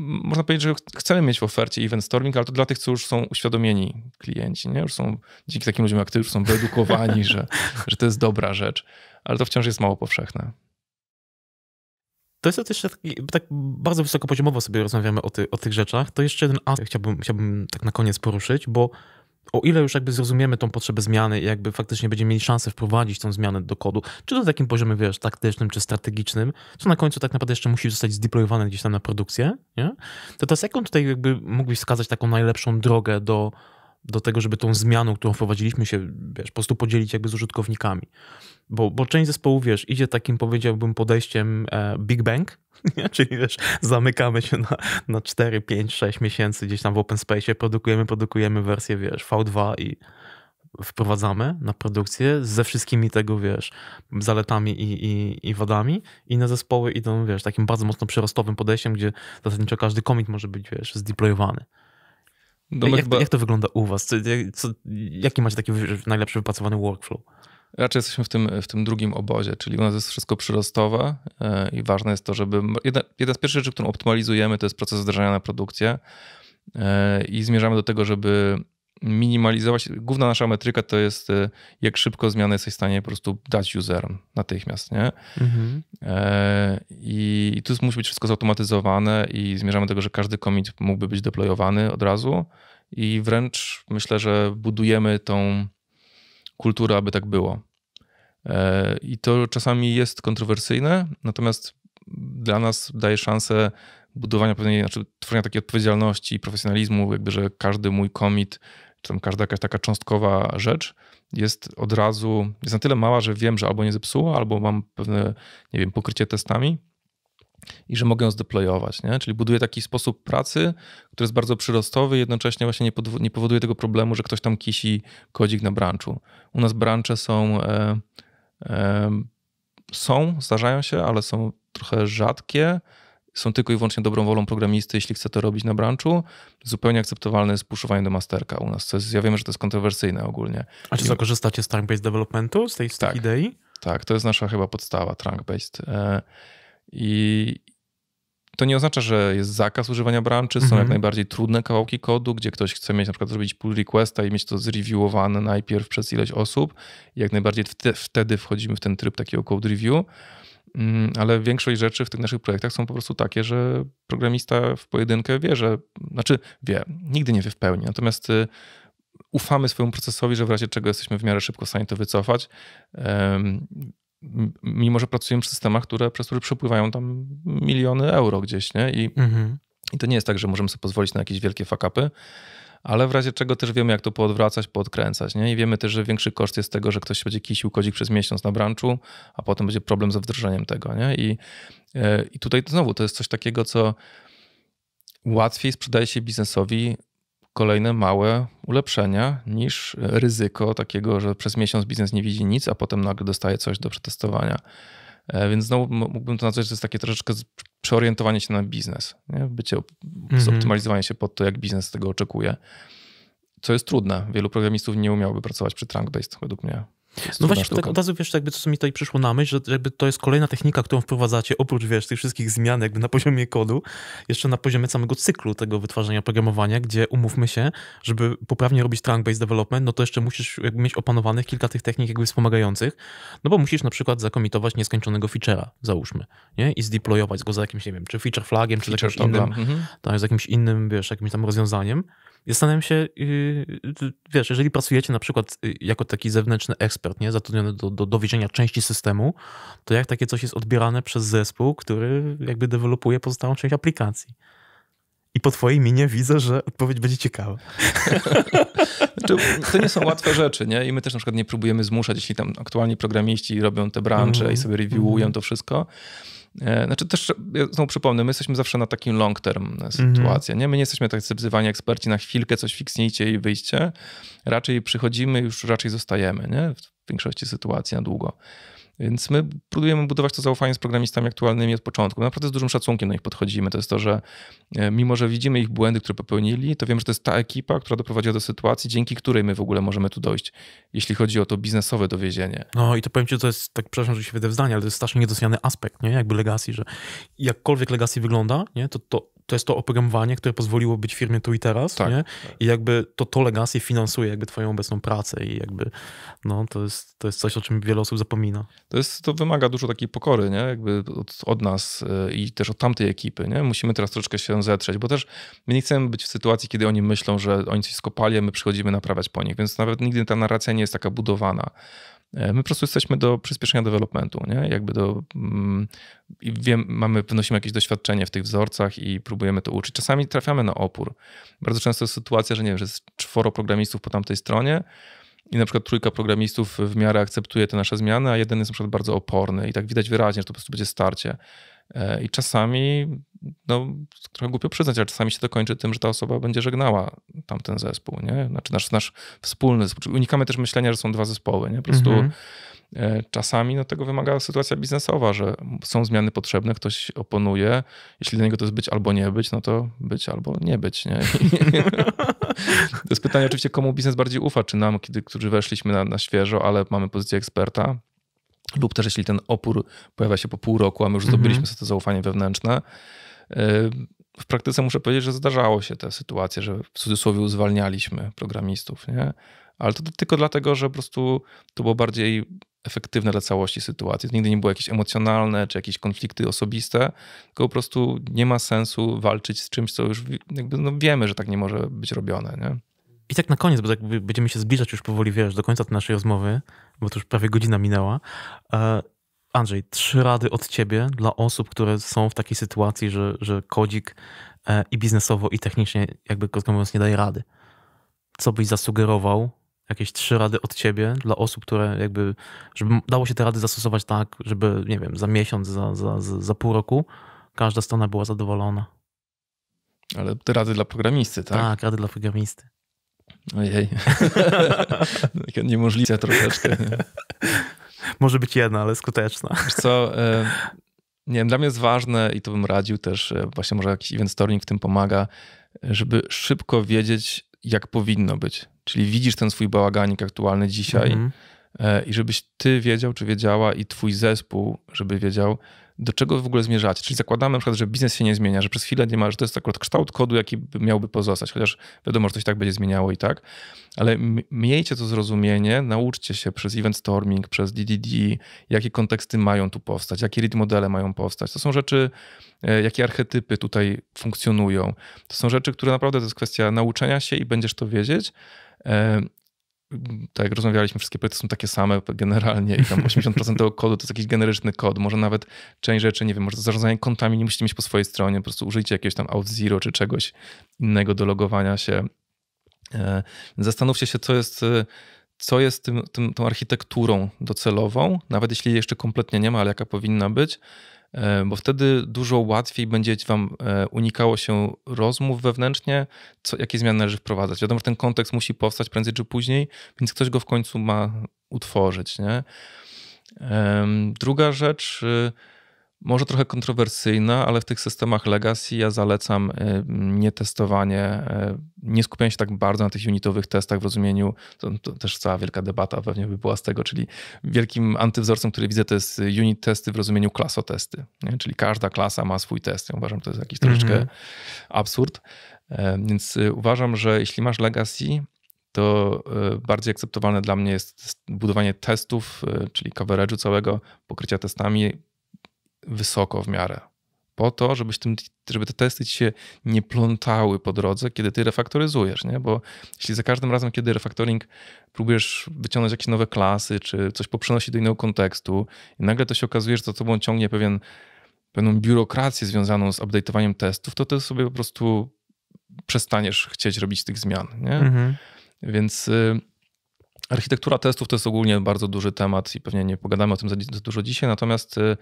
można powiedzieć, że chcemy mieć w ofercie event storming, ale to dla tych, co już są uświadomieni klienci, nie? Już są, dzięki takim ludziom jak ty, już są wyedukowani, [laughs] że, że to jest dobra rzecz, ale to wciąż jest mało powszechne. To jest też taki, tak bardzo wysokopoziomowo sobie rozmawiamy o, ty, o tych rzeczach. To jeszcze jeden aspekt chciałbym, chciałbym tak na koniec poruszyć, bo o ile już jakby zrozumiemy tą potrzebę zmiany i jakby faktycznie będziemy mieli szansę wprowadzić tą zmianę do kodu, czy to takim poziomie, wiesz, taktycznym czy strategicznym, co na końcu tak naprawdę jeszcze musi zostać zdeployowane gdzieś tam na produkcję, nie? To teraz jaką tutaj jakby mógłbyś wskazać taką najlepszą drogę do do tego, żeby tą zmianą, którą wprowadziliśmy się, wiesz, po prostu podzielić jakby z użytkownikami. Bo, bo część zespołu, wiesz, idzie takim, powiedziałbym, podejściem e, Big Bang, [laughs] czyli wiesz, zamykamy się na, na 4, 5, 6 miesięcy gdzieś tam w open space, produkujemy, produkujemy wersję, wiesz, V2 i wprowadzamy na produkcję ze wszystkimi tego, wiesz, zaletami i, i, i wadami. Inne zespoły idą, wiesz, takim bardzo mocno przyrostowym podejściem, gdzie zasadniczo każdy commit może być, wiesz, zdeployowany jak, jak to wygląda u was? Co, co, jaki macie taki najlepszy wypracowany workflow? Raczej jesteśmy w tym, w tym drugim obozie, czyli u nas jest wszystko przyrostowe e, i ważne jest to, żeby... Jedna, jedna z pierwszych rzeczy, którą optymalizujemy, to jest proces wdrażania na produkcję e, i zmierzamy do tego, żeby minimalizować. Główna nasza metryka to jest, e, jak szybko zmiany jesteś w stanie po prostu dać userom natychmiast, nie? Mhm. E, I, I tu musi być wszystko zautomatyzowane i zmierzamy do tego, że każdy commit mógłby być deployowany od razu i wręcz myślę, że budujemy tą kulturę, aby tak było. E, I to czasami jest kontrowersyjne, natomiast dla nas daje szansę budowania pewnej, znaczy tworzenia takiej odpowiedzialności i profesjonalizmu, jakby, że każdy mój commit czym każda jakaś taka cząstkowa rzecz jest od razu, jest na tyle mała, że wiem, że albo nie zepsuła, albo mam pewne, nie wiem, pokrycie testami i że mogę ją zdeployować, nie? Czyli buduję taki sposób pracy, który jest bardzo przyrostowy i jednocześnie właśnie nie, nie powoduje tego problemu, że ktoś tam kisi kodzik na branchu. U nas brancze są... E, e, są, zdarzają się, ale są trochę rzadkie są tylko i wyłącznie dobrą wolą programisty, jeśli chce to robić na branchu. Zupełnie akceptowalne jest puszowanie do masterka u nas. Jest, ja wiem, że to jest kontrowersyjne ogólnie. A czy zakorzystacie z trunk-based developmentu, z tej, z tak, idei? Tak, to jest nasza chyba podstawa, trunk-based. E, I to nie oznacza, że jest zakaz używania branchy. są jak mhm. najbardziej trudne kawałki kodu, gdzie ktoś chce mieć na przykład zrobić pull requesta i mieć to zreviewowane najpierw przez ileś osób. I jak najbardziej wtedy wchodzimy w ten tryb takiego code review. Mm, ale większość rzeczy w tych naszych projektach są po prostu takie, że programista w pojedynkę wie, że, znaczy wie, nigdy nie wie w pełni, natomiast y, ufamy swojemu procesowi, że w razie czego jesteśmy w miarę szybko w stanie to wycofać, mimo że pracujemy przy systemach, które, przez które przepływają tam miliony euro gdzieś, nie? I, mhm. i to nie jest tak, że możemy sobie pozwolić na jakieś wielkie fakapy ale w razie czego też wiemy, jak to poodwracać, poodkręcać. Nie? I wiemy też, że większy koszt jest tego, że ktoś będzie kisił kodzik przez miesiąc na branchu, a potem będzie problem ze wdrożeniem tego. Nie? I, e, I tutaj znowu to jest coś takiego, co łatwiej sprzedaje się biznesowi kolejne małe ulepszenia niż ryzyko takiego, że przez miesiąc biznes nie widzi nic, a potem nagle dostaje coś do przetestowania. E, więc znowu mógłbym to nazwać, że to jest takie troszeczkę przeorientowanie się na biznes, nie? bycie, mm zoptymalizowanie się pod to, jak biznes tego oczekuje, co jest trudne. Wielu programistów nie umiałby pracować przy trunk-based, według mnie. No właśnie, sztuka. tak od razu wiesz, jakby co mi tutaj przyszło na myśl, że jakby to jest kolejna technika, którą wprowadzacie, oprócz wiesz, tych wszystkich zmian jakby na poziomie kodu, jeszcze na poziomie samego cyklu tego wytwarzania programowania, gdzie umówmy się, żeby poprawnie robić trunk-based development, no to jeszcze musisz jakby mieć opanowanych kilka tych technik jakby wspomagających, no bo musisz na przykład zakomitować nieskończonego feature'a, załóżmy, nie? I zdeployować go za jakimś, nie wiem, czy feature flagiem, feature czy z jakimś, innym, mhm. Tak, z jakimś innym, wiesz, jakimś tam rozwiązaniem, Zastanawiam się, yy, wiesz, jeżeli pracujecie na przykład y, jako taki zewnętrzny ekspert, nie, zatrudniony do, do dowiezienia części systemu, to jak takie coś jest odbierane przez zespół, który jakby dewelopuje pozostałą część aplikacji? I po twojej minie widzę, że odpowiedź będzie ciekawa. [laughs] Znaczy, to nie są łatwe rzeczy, nie? I my też na przykład nie próbujemy zmuszać, jeśli tam aktualni programiści robią te branże mm. i mhm, sobie reviewują mm. to wszystko E, znaczy też, znowu przypomnę, my jesteśmy zawsze na takim long term e, mhm. sytuację, mm-hmm. nie? My nie jesteśmy tak wzywani eksperci na chwilkę, coś fiksnijcie i wyjście. Raczej przychodzimy, już raczej zostajemy, nie? W większości sytuacji na długo. Więc my próbujemy budować to zaufanie z programistami aktualnymi od początku. Naprawdę z dużym szacunkiem do nich podchodzimy. To jest to, że e, mimo, że widzimy ich błędy, które popełnili, to wiem, że to jest ta ekipa, która doprowadziła do sytuacji, dzięki której my w ogóle możemy tu dojść, jeśli chodzi o to biznesowe dowiezienie. No i to powiem ci, to jest, tak przepraszam, że się wydaje w zdanie, ale to jest strasznie niedoceniany aspekt, nie? Jakby legacji, że jakkolwiek legacji wygląda, nie? To, to to jest to oprogramowanie, które pozwoliło być firmie tu i teraz, tak, nie? Tak. I jakby to, to legacy finansuje jakby twoją obecną pracę i jakby, no, to jest, to jest coś, o czym wiele osób zapomina. To, jest, to wymaga dużo takiej pokory, nie? Jakby od, od nas e, i też od tamtej ekipy, nie? Musimy teraz troszeczkę się zetrzeć, bo też my nie chcemy być w sytuacji, kiedy oni myślą, że oni coś skopali, a my przychodzimy naprawiać po nich, więc nawet nigdy ta narracja nie jest taka budowana. E, my po prostu jesteśmy do przyspieszenia developmentu, nie? Jakby do, mm, i wiem, mamy, wnosimy jakieś doświadczenie w tych wzorcach i próbujemy to uczyć. Czasami trafiamy na opór. Bardzo często jest sytuacja, że nie wiem, że jest czworo programistów po tamtej stronie i na przykład trójka programistów w miarę akceptuje te nasze zmiany, a jeden jest na przykład bardzo oporny i tak widać wyraźnie, że to po prostu będzie starcie. E, I czasami no, trochę głupio przyznać, ale czasami się to kończy tym, że ta osoba będzie żegnała tamten zespół, nie? Znaczy nasz, nasz wspólny zespół. unikamy też myślenia, że są dwa zespoły, nie? Po prostu mm -hmm. czasami no, tego wymaga sytuacja biznesowa, że są zmiany potrzebne, ktoś oponuje. Jeśli dla niego to jest być albo nie być, no to być albo nie być, nie? [laughs] to jest pytanie oczywiście, komu biznes bardziej ufa, czy nam, kiedy, którzy weszliśmy na, na świeżo, ale mamy pozycję eksperta, lub też jeśli ten opór pojawia się po pół roku, a my już mhm. zdobyliśmy mm -hmm. sobie to zaufanie wewnętrzne, Yy, w praktyce muszę powiedzieć, że zdarzało się te sytuacje, że w cudzysłowie uzwalnialiśmy programistów, nie? ale to tylko dlatego, że po prostu to było bardziej efektywne dla całości sytuacji. To nigdy nie było jakieś emocjonalne czy jakieś konflikty osobiste, tylko po prostu nie ma sensu walczyć z czymś, co już jakby, no wiemy, że tak nie może być robione. Nie? I tak na koniec, bo tak będziemy się zbliżać już powoli, wiesz, do końca tej naszej rozmowy, bo to już prawie godzina minęła. E, Andrzej, trzy rady od ciebie dla osób, które są w takiej sytuacji, że, że kodzik e, i biznesowo, i technicznie, jakby krótko mówiąc, nie daje rady. Co byś zasugerował? Jakieś trzy rady od ciebie dla osób, które jakby, żeby dało się te rady zastosować tak, żeby, nie wiem, za miesiąc, za, za, za pół roku każda strona była zadowolona. Ale te rady dla programisty, tak? Tak, rady dla programisty. Ojej. [laughs] Taka niemożliwa troszeczkę. Nie? [laughs] Może być jedna, ale skuteczna. Wiesz co, e, nie wiem, dla mnie jest ważne i to bym radził też, e, właśnie może jakiś event storing w tym pomaga, żeby szybko wiedzieć, jak powinno być. Czyli widzisz ten swój bałaganik aktualny dzisiaj mm -hmm. i żebyś ty wiedział, czy wiedziała i twój zespół, żeby wiedział, do czego w ogóle zmierzacie? Czyli zakładamy na przykład, że biznes się nie zmienia, że przez chwilę nie ma, że to jest akurat kształt kodu, jaki miałby pozostać, chociaż wiadomo, że to się tak będzie zmieniało i tak, ale miejcie to zrozumienie, nauczcie się przez event storming, przez DDD, jakie konteksty mają tu powstać, jakie read modele mają powstać. To są rzeczy, e, jakie archetypy tutaj funkcjonują. To są rzeczy, które naprawdę to jest kwestia nauczenia się i będziesz to wiedzieć. E, tak jak rozmawialiśmy, wszystkie projekty są takie same generalnie i tam 80% tego kodu to jest jakiś generyczny kod, może nawet część rzeczy, nie wiem, może zarządzanie kontami nie musicie mieć po swojej stronie, po prostu użyjcie jakiegoś tam out czy czegoś innego do logowania się. E, zastanówcie się, co jest e, co jest tym, tym, tą architekturą docelową, nawet jeśli jeszcze kompletnie nie ma, ale jaka powinna być, E, bo wtedy dużo łatwiej będzie Wam e, unikało się rozmów wewnętrznie, co, jakie zmiany należy wprowadzać. Wiadomo, że ten kontekst musi powstać prędzej czy później, więc ktoś go w końcu ma utworzyć. Nie? Druga rzecz, y, może trochę kontrowersyjna, ale w tych systemach legacy ja zalecam y, nietestowanie, y, nie skupianie się tak bardzo na tych unitowych testach w rozumieniu, to, to, też cała wielka debata pewnie by była z tego, czyli wielkim antywzorcem, który widzę, to jest unit testy w rozumieniu klasotesty, nie? czyli każda klasa ma swój test. Ja uważam, to jest jakiś mhm. troszeczkę absurd, e, więc y, uważam, że jeśli masz legacy, to bardziej akceptowalne dla mnie jest budowanie testów, czyli coverage'u całego, pokrycia testami, wysoko w miarę. Po to, żebyś tym, żeby te testy ci się nie plątały po drodze, kiedy ty refaktoryzujesz, nie? bo jeśli za każdym razem, kiedy refaktoring próbujesz wyciągnąć jakieś nowe klasy, czy coś poprzenosi do innego kontekstu, i nagle to się okazuje, że to tobą ciągnie pewien, pewną biurokrację związaną z update'owaniem testów, to ty sobie po prostu przestaniesz chcieć robić tych zmian. Nie? Mhm. Więc y, architektura testów to jest ogólnie bardzo duży temat i pewnie nie pogadamy o tym za, za dużo dzisiaj, natomiast y,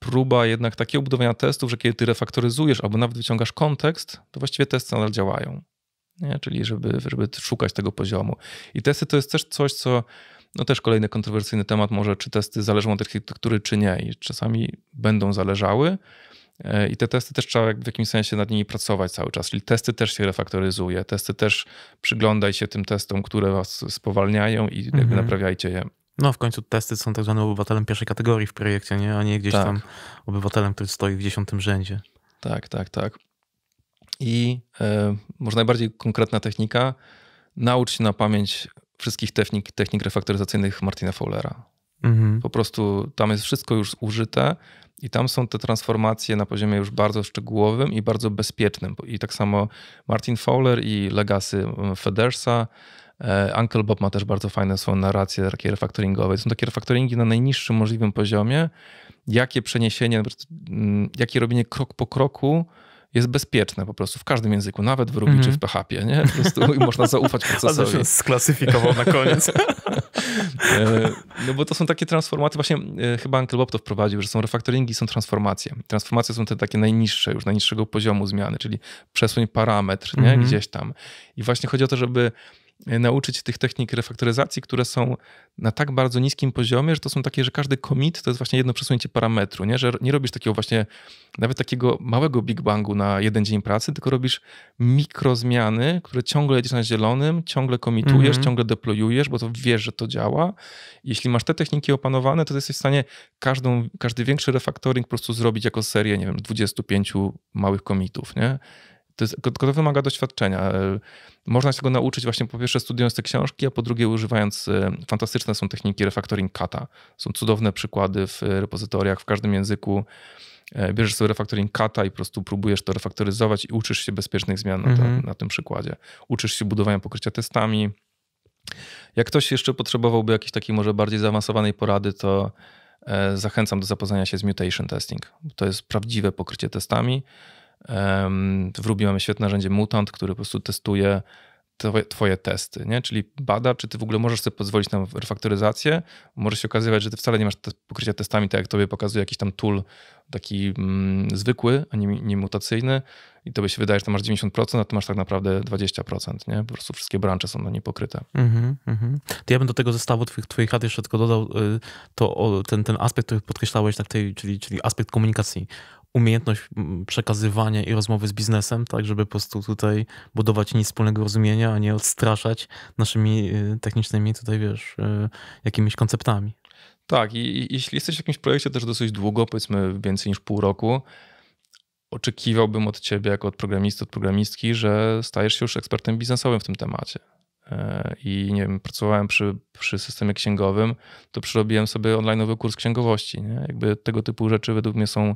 próba jednak takiego budowania testów, że kiedy ty refaktoryzujesz albo nawet wyciągasz kontekst, to właściwie testy nadal działają. Nie? Czyli żeby, żeby szukać tego poziomu. I testy to jest też coś, co no też kolejny kontrowersyjny temat może, czy testy zależą od architektury, czy nie. I czasami będą zależały. E, I te testy też trzeba w jakimś sensie nad nimi pracować cały czas. Czyli testy też się refaktoryzuje, testy też przyglądaj się tym testom, które was spowalniają i mhm. naprawiajcie je. No, w końcu testy są tak zwanym obywatelem pierwszej kategorii w projekcie, nie? a nie gdzieś tak. tam obywatelem, który stoi w dziesiątym rzędzie. Tak, tak, tak. I e, może najbardziej konkretna technika. Naucz się na pamięć wszystkich technik, technik refaktoryzacyjnych Martina Fowlera. Mhm. Po prostu tam jest wszystko już użyte i tam są te transformacje na poziomie już bardzo szczegółowym i bardzo bezpiecznym. I tak samo Martin Fowler i Legacy e, Federsa E, Uncle Bob ma też bardzo fajne swoją narrację takie refaktoringowe. Są takie refaktoringi na najniższym możliwym poziomie. Jakie przeniesienie, mm, jakie robienie krok po kroku jest bezpieczne po prostu w każdym języku, nawet w Ruby mm czy w PHP, mhm. nie? Po prostu można zaufać [laughs] procesowi. Ale się sklasyfikował na koniec. [laughs] E, no bo to są takie transformacje, właśnie e, chyba Uncle Bob to wprowadził, że są refaktoringi, są transformacje. Transformacje są te takie najniższe, już najniższego poziomu zmiany, czyli przesuń parametr, nie? Mm -hmm. Gdzieś tam. I właśnie chodzi o to, żeby E, nauczyć tych technik refaktoryzacji, które są na tak bardzo niskim poziomie, że to są takie, że każdy commit to jest właśnie jedno przesunięcie parametru, nie? że nie robisz takiego właśnie, nawet takiego małego big bangu na jeden dzień pracy, tylko robisz mikrozmiany, które ciągle jedziesz na zielonym, ciągle komitujesz, mm -hmm. ciągle deployujesz, bo to wiesz, że to działa. Jeśli masz te techniki opanowane, to jesteś w stanie każdą, każdy większy refaktoring po prostu zrobić jako serię, nie wiem, 25 małych komitów, nie? To, jest, to wymaga doświadczenia. E, można się tego nauczyć właśnie po pierwsze studiując te książki, a po drugie używając, e, fantastyczne są techniki refactoring kata. Są cudowne przykłady w e, repozytoriach, w każdym języku. Bierzesz sobie refactoring kata i po prostu próbujesz to refaktoryzować i uczysz się bezpiecznych zmian na, mhm. na tym przykładzie. Uczysz się budowania pokrycia testami. Jak ktoś jeszcze potrzebowałby jakiejś takiej może bardziej zaawansowanej porady, to zachęcam do zapoznania się z mutation testing. To jest prawdziwe pokrycie testami w Ruby mamy świetne narzędzie Mutant, który po prostu testuje twoje, twoje testy, nie? czyli bada, czy ty w ogóle możesz sobie pozwolić na refaktoryzację. Może się okazywać, że ty wcale nie masz pokrycia testami, tak jak tobie pokazuje jakiś tam tool taki mm, zwykły, a nie, nie mutacyjny i tobie się wydaje, że to masz 90%, a ty masz tak naprawdę 20%, nie? Po prostu wszystkie branże są na nie pokryte. Mm-hmm, To ja bym do tego zestawu twoich, twoich rad jeszcze tylko dodał y, to, ten, ten aspekt, który podkreślałeś, tak tej, czyli, czyli aspekt komunikacji umiejętność przekazywania i rozmowy z biznesem, tak, żeby po prostu tutaj budować nic wspólnego rozumienia, a nie odstraszać naszymi y, technicznymi tutaj, wiesz, y, jakimiś konceptami. Tak, i, i jeśli jesteś w jakimś projekcie też dosyć długo, powiedzmy więcej niż pół roku, oczekiwałbym od ciebie jako od programisty, od programistki, że stajesz się już ekspertem biznesowym w tym temacie. E, I nie wiem, pracowałem przy, przy systemie księgowym, to przerobiłem sobie nowy kurs księgowości. Nie? Jakby tego typu rzeczy według mnie są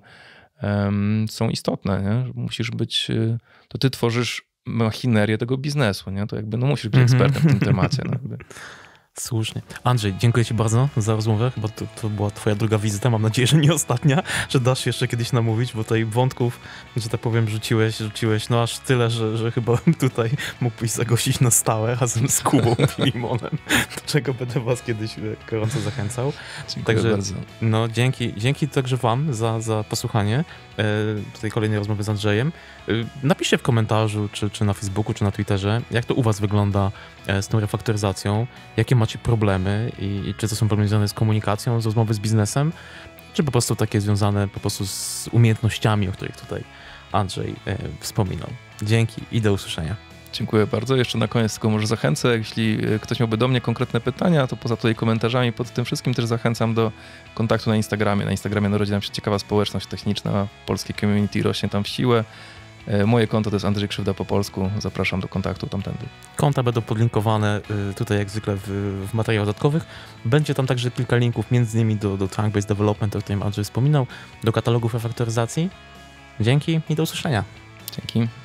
są istotne. Nie? Musisz być, y, to ty tworzysz machinerię tego biznesu, nie? to jakby no musisz być mhm. ekspertem w tym temacie. No, jakby. [laughs] Słusznie. Andrzej, dziękuję Ci bardzo za rozmowę. Chyba to, to, była Twoja druga wizyta. Mam nadzieję, że nie ostatnia, że dasz jeszcze kiedyś namówić, bo tutaj wątków, że tak powiem, rzuciłeś, rzuciłeś no aż tyle, że, że chyba [laughs] tutaj mógłbyś zagościć na stałe razem z Kubą Filimonem, [laughs] do czego będę Was kiedyś e, gorąco zachęcał. Dziękuję także, bardzo. No, dzięki, dzięki także Wam za, za posłuchanie e, tej kolejnej rozmowy z Andrzejem. E, napiszcie w komentarzu, czy, czy na Facebooku, czy na Twitterze, jak to u Was wygląda z tą refaktoryzacją, jakie ma macie problemy i, i czy to są problemy związane z komunikacją, z rozmowy z biznesem, czy po prostu takie związane po prostu z umiejętnościami, o których tutaj Andrzej e, wspominał. Dzięki i do usłyszenia. Dziękuję bardzo. Jeszcze na koniec tylko może zachęcę, jeśli e, ktoś miałby do mnie konkretne pytania, to poza tutaj komentarzami pod tym wszystkim też zachęcam do kontaktu na Instagramie. Na Instagramie narodzi nam się ciekawa społeczność techniczna, polskie community rośnie tam w siłę. E, moje konto to jest Andrzej Krzywda po polsku. Zapraszam do kontaktu tamtędy. Konta będą podlinkowane y, tutaj jak zwykle w, w materiałach dodatkowych. Będzie tam także kilka linków, między innymi do, do Trunk Based Development, o którym Andrzej wspominał, do katalogów efektoryzacji. Dzięki i do usłyszenia. Dzięki.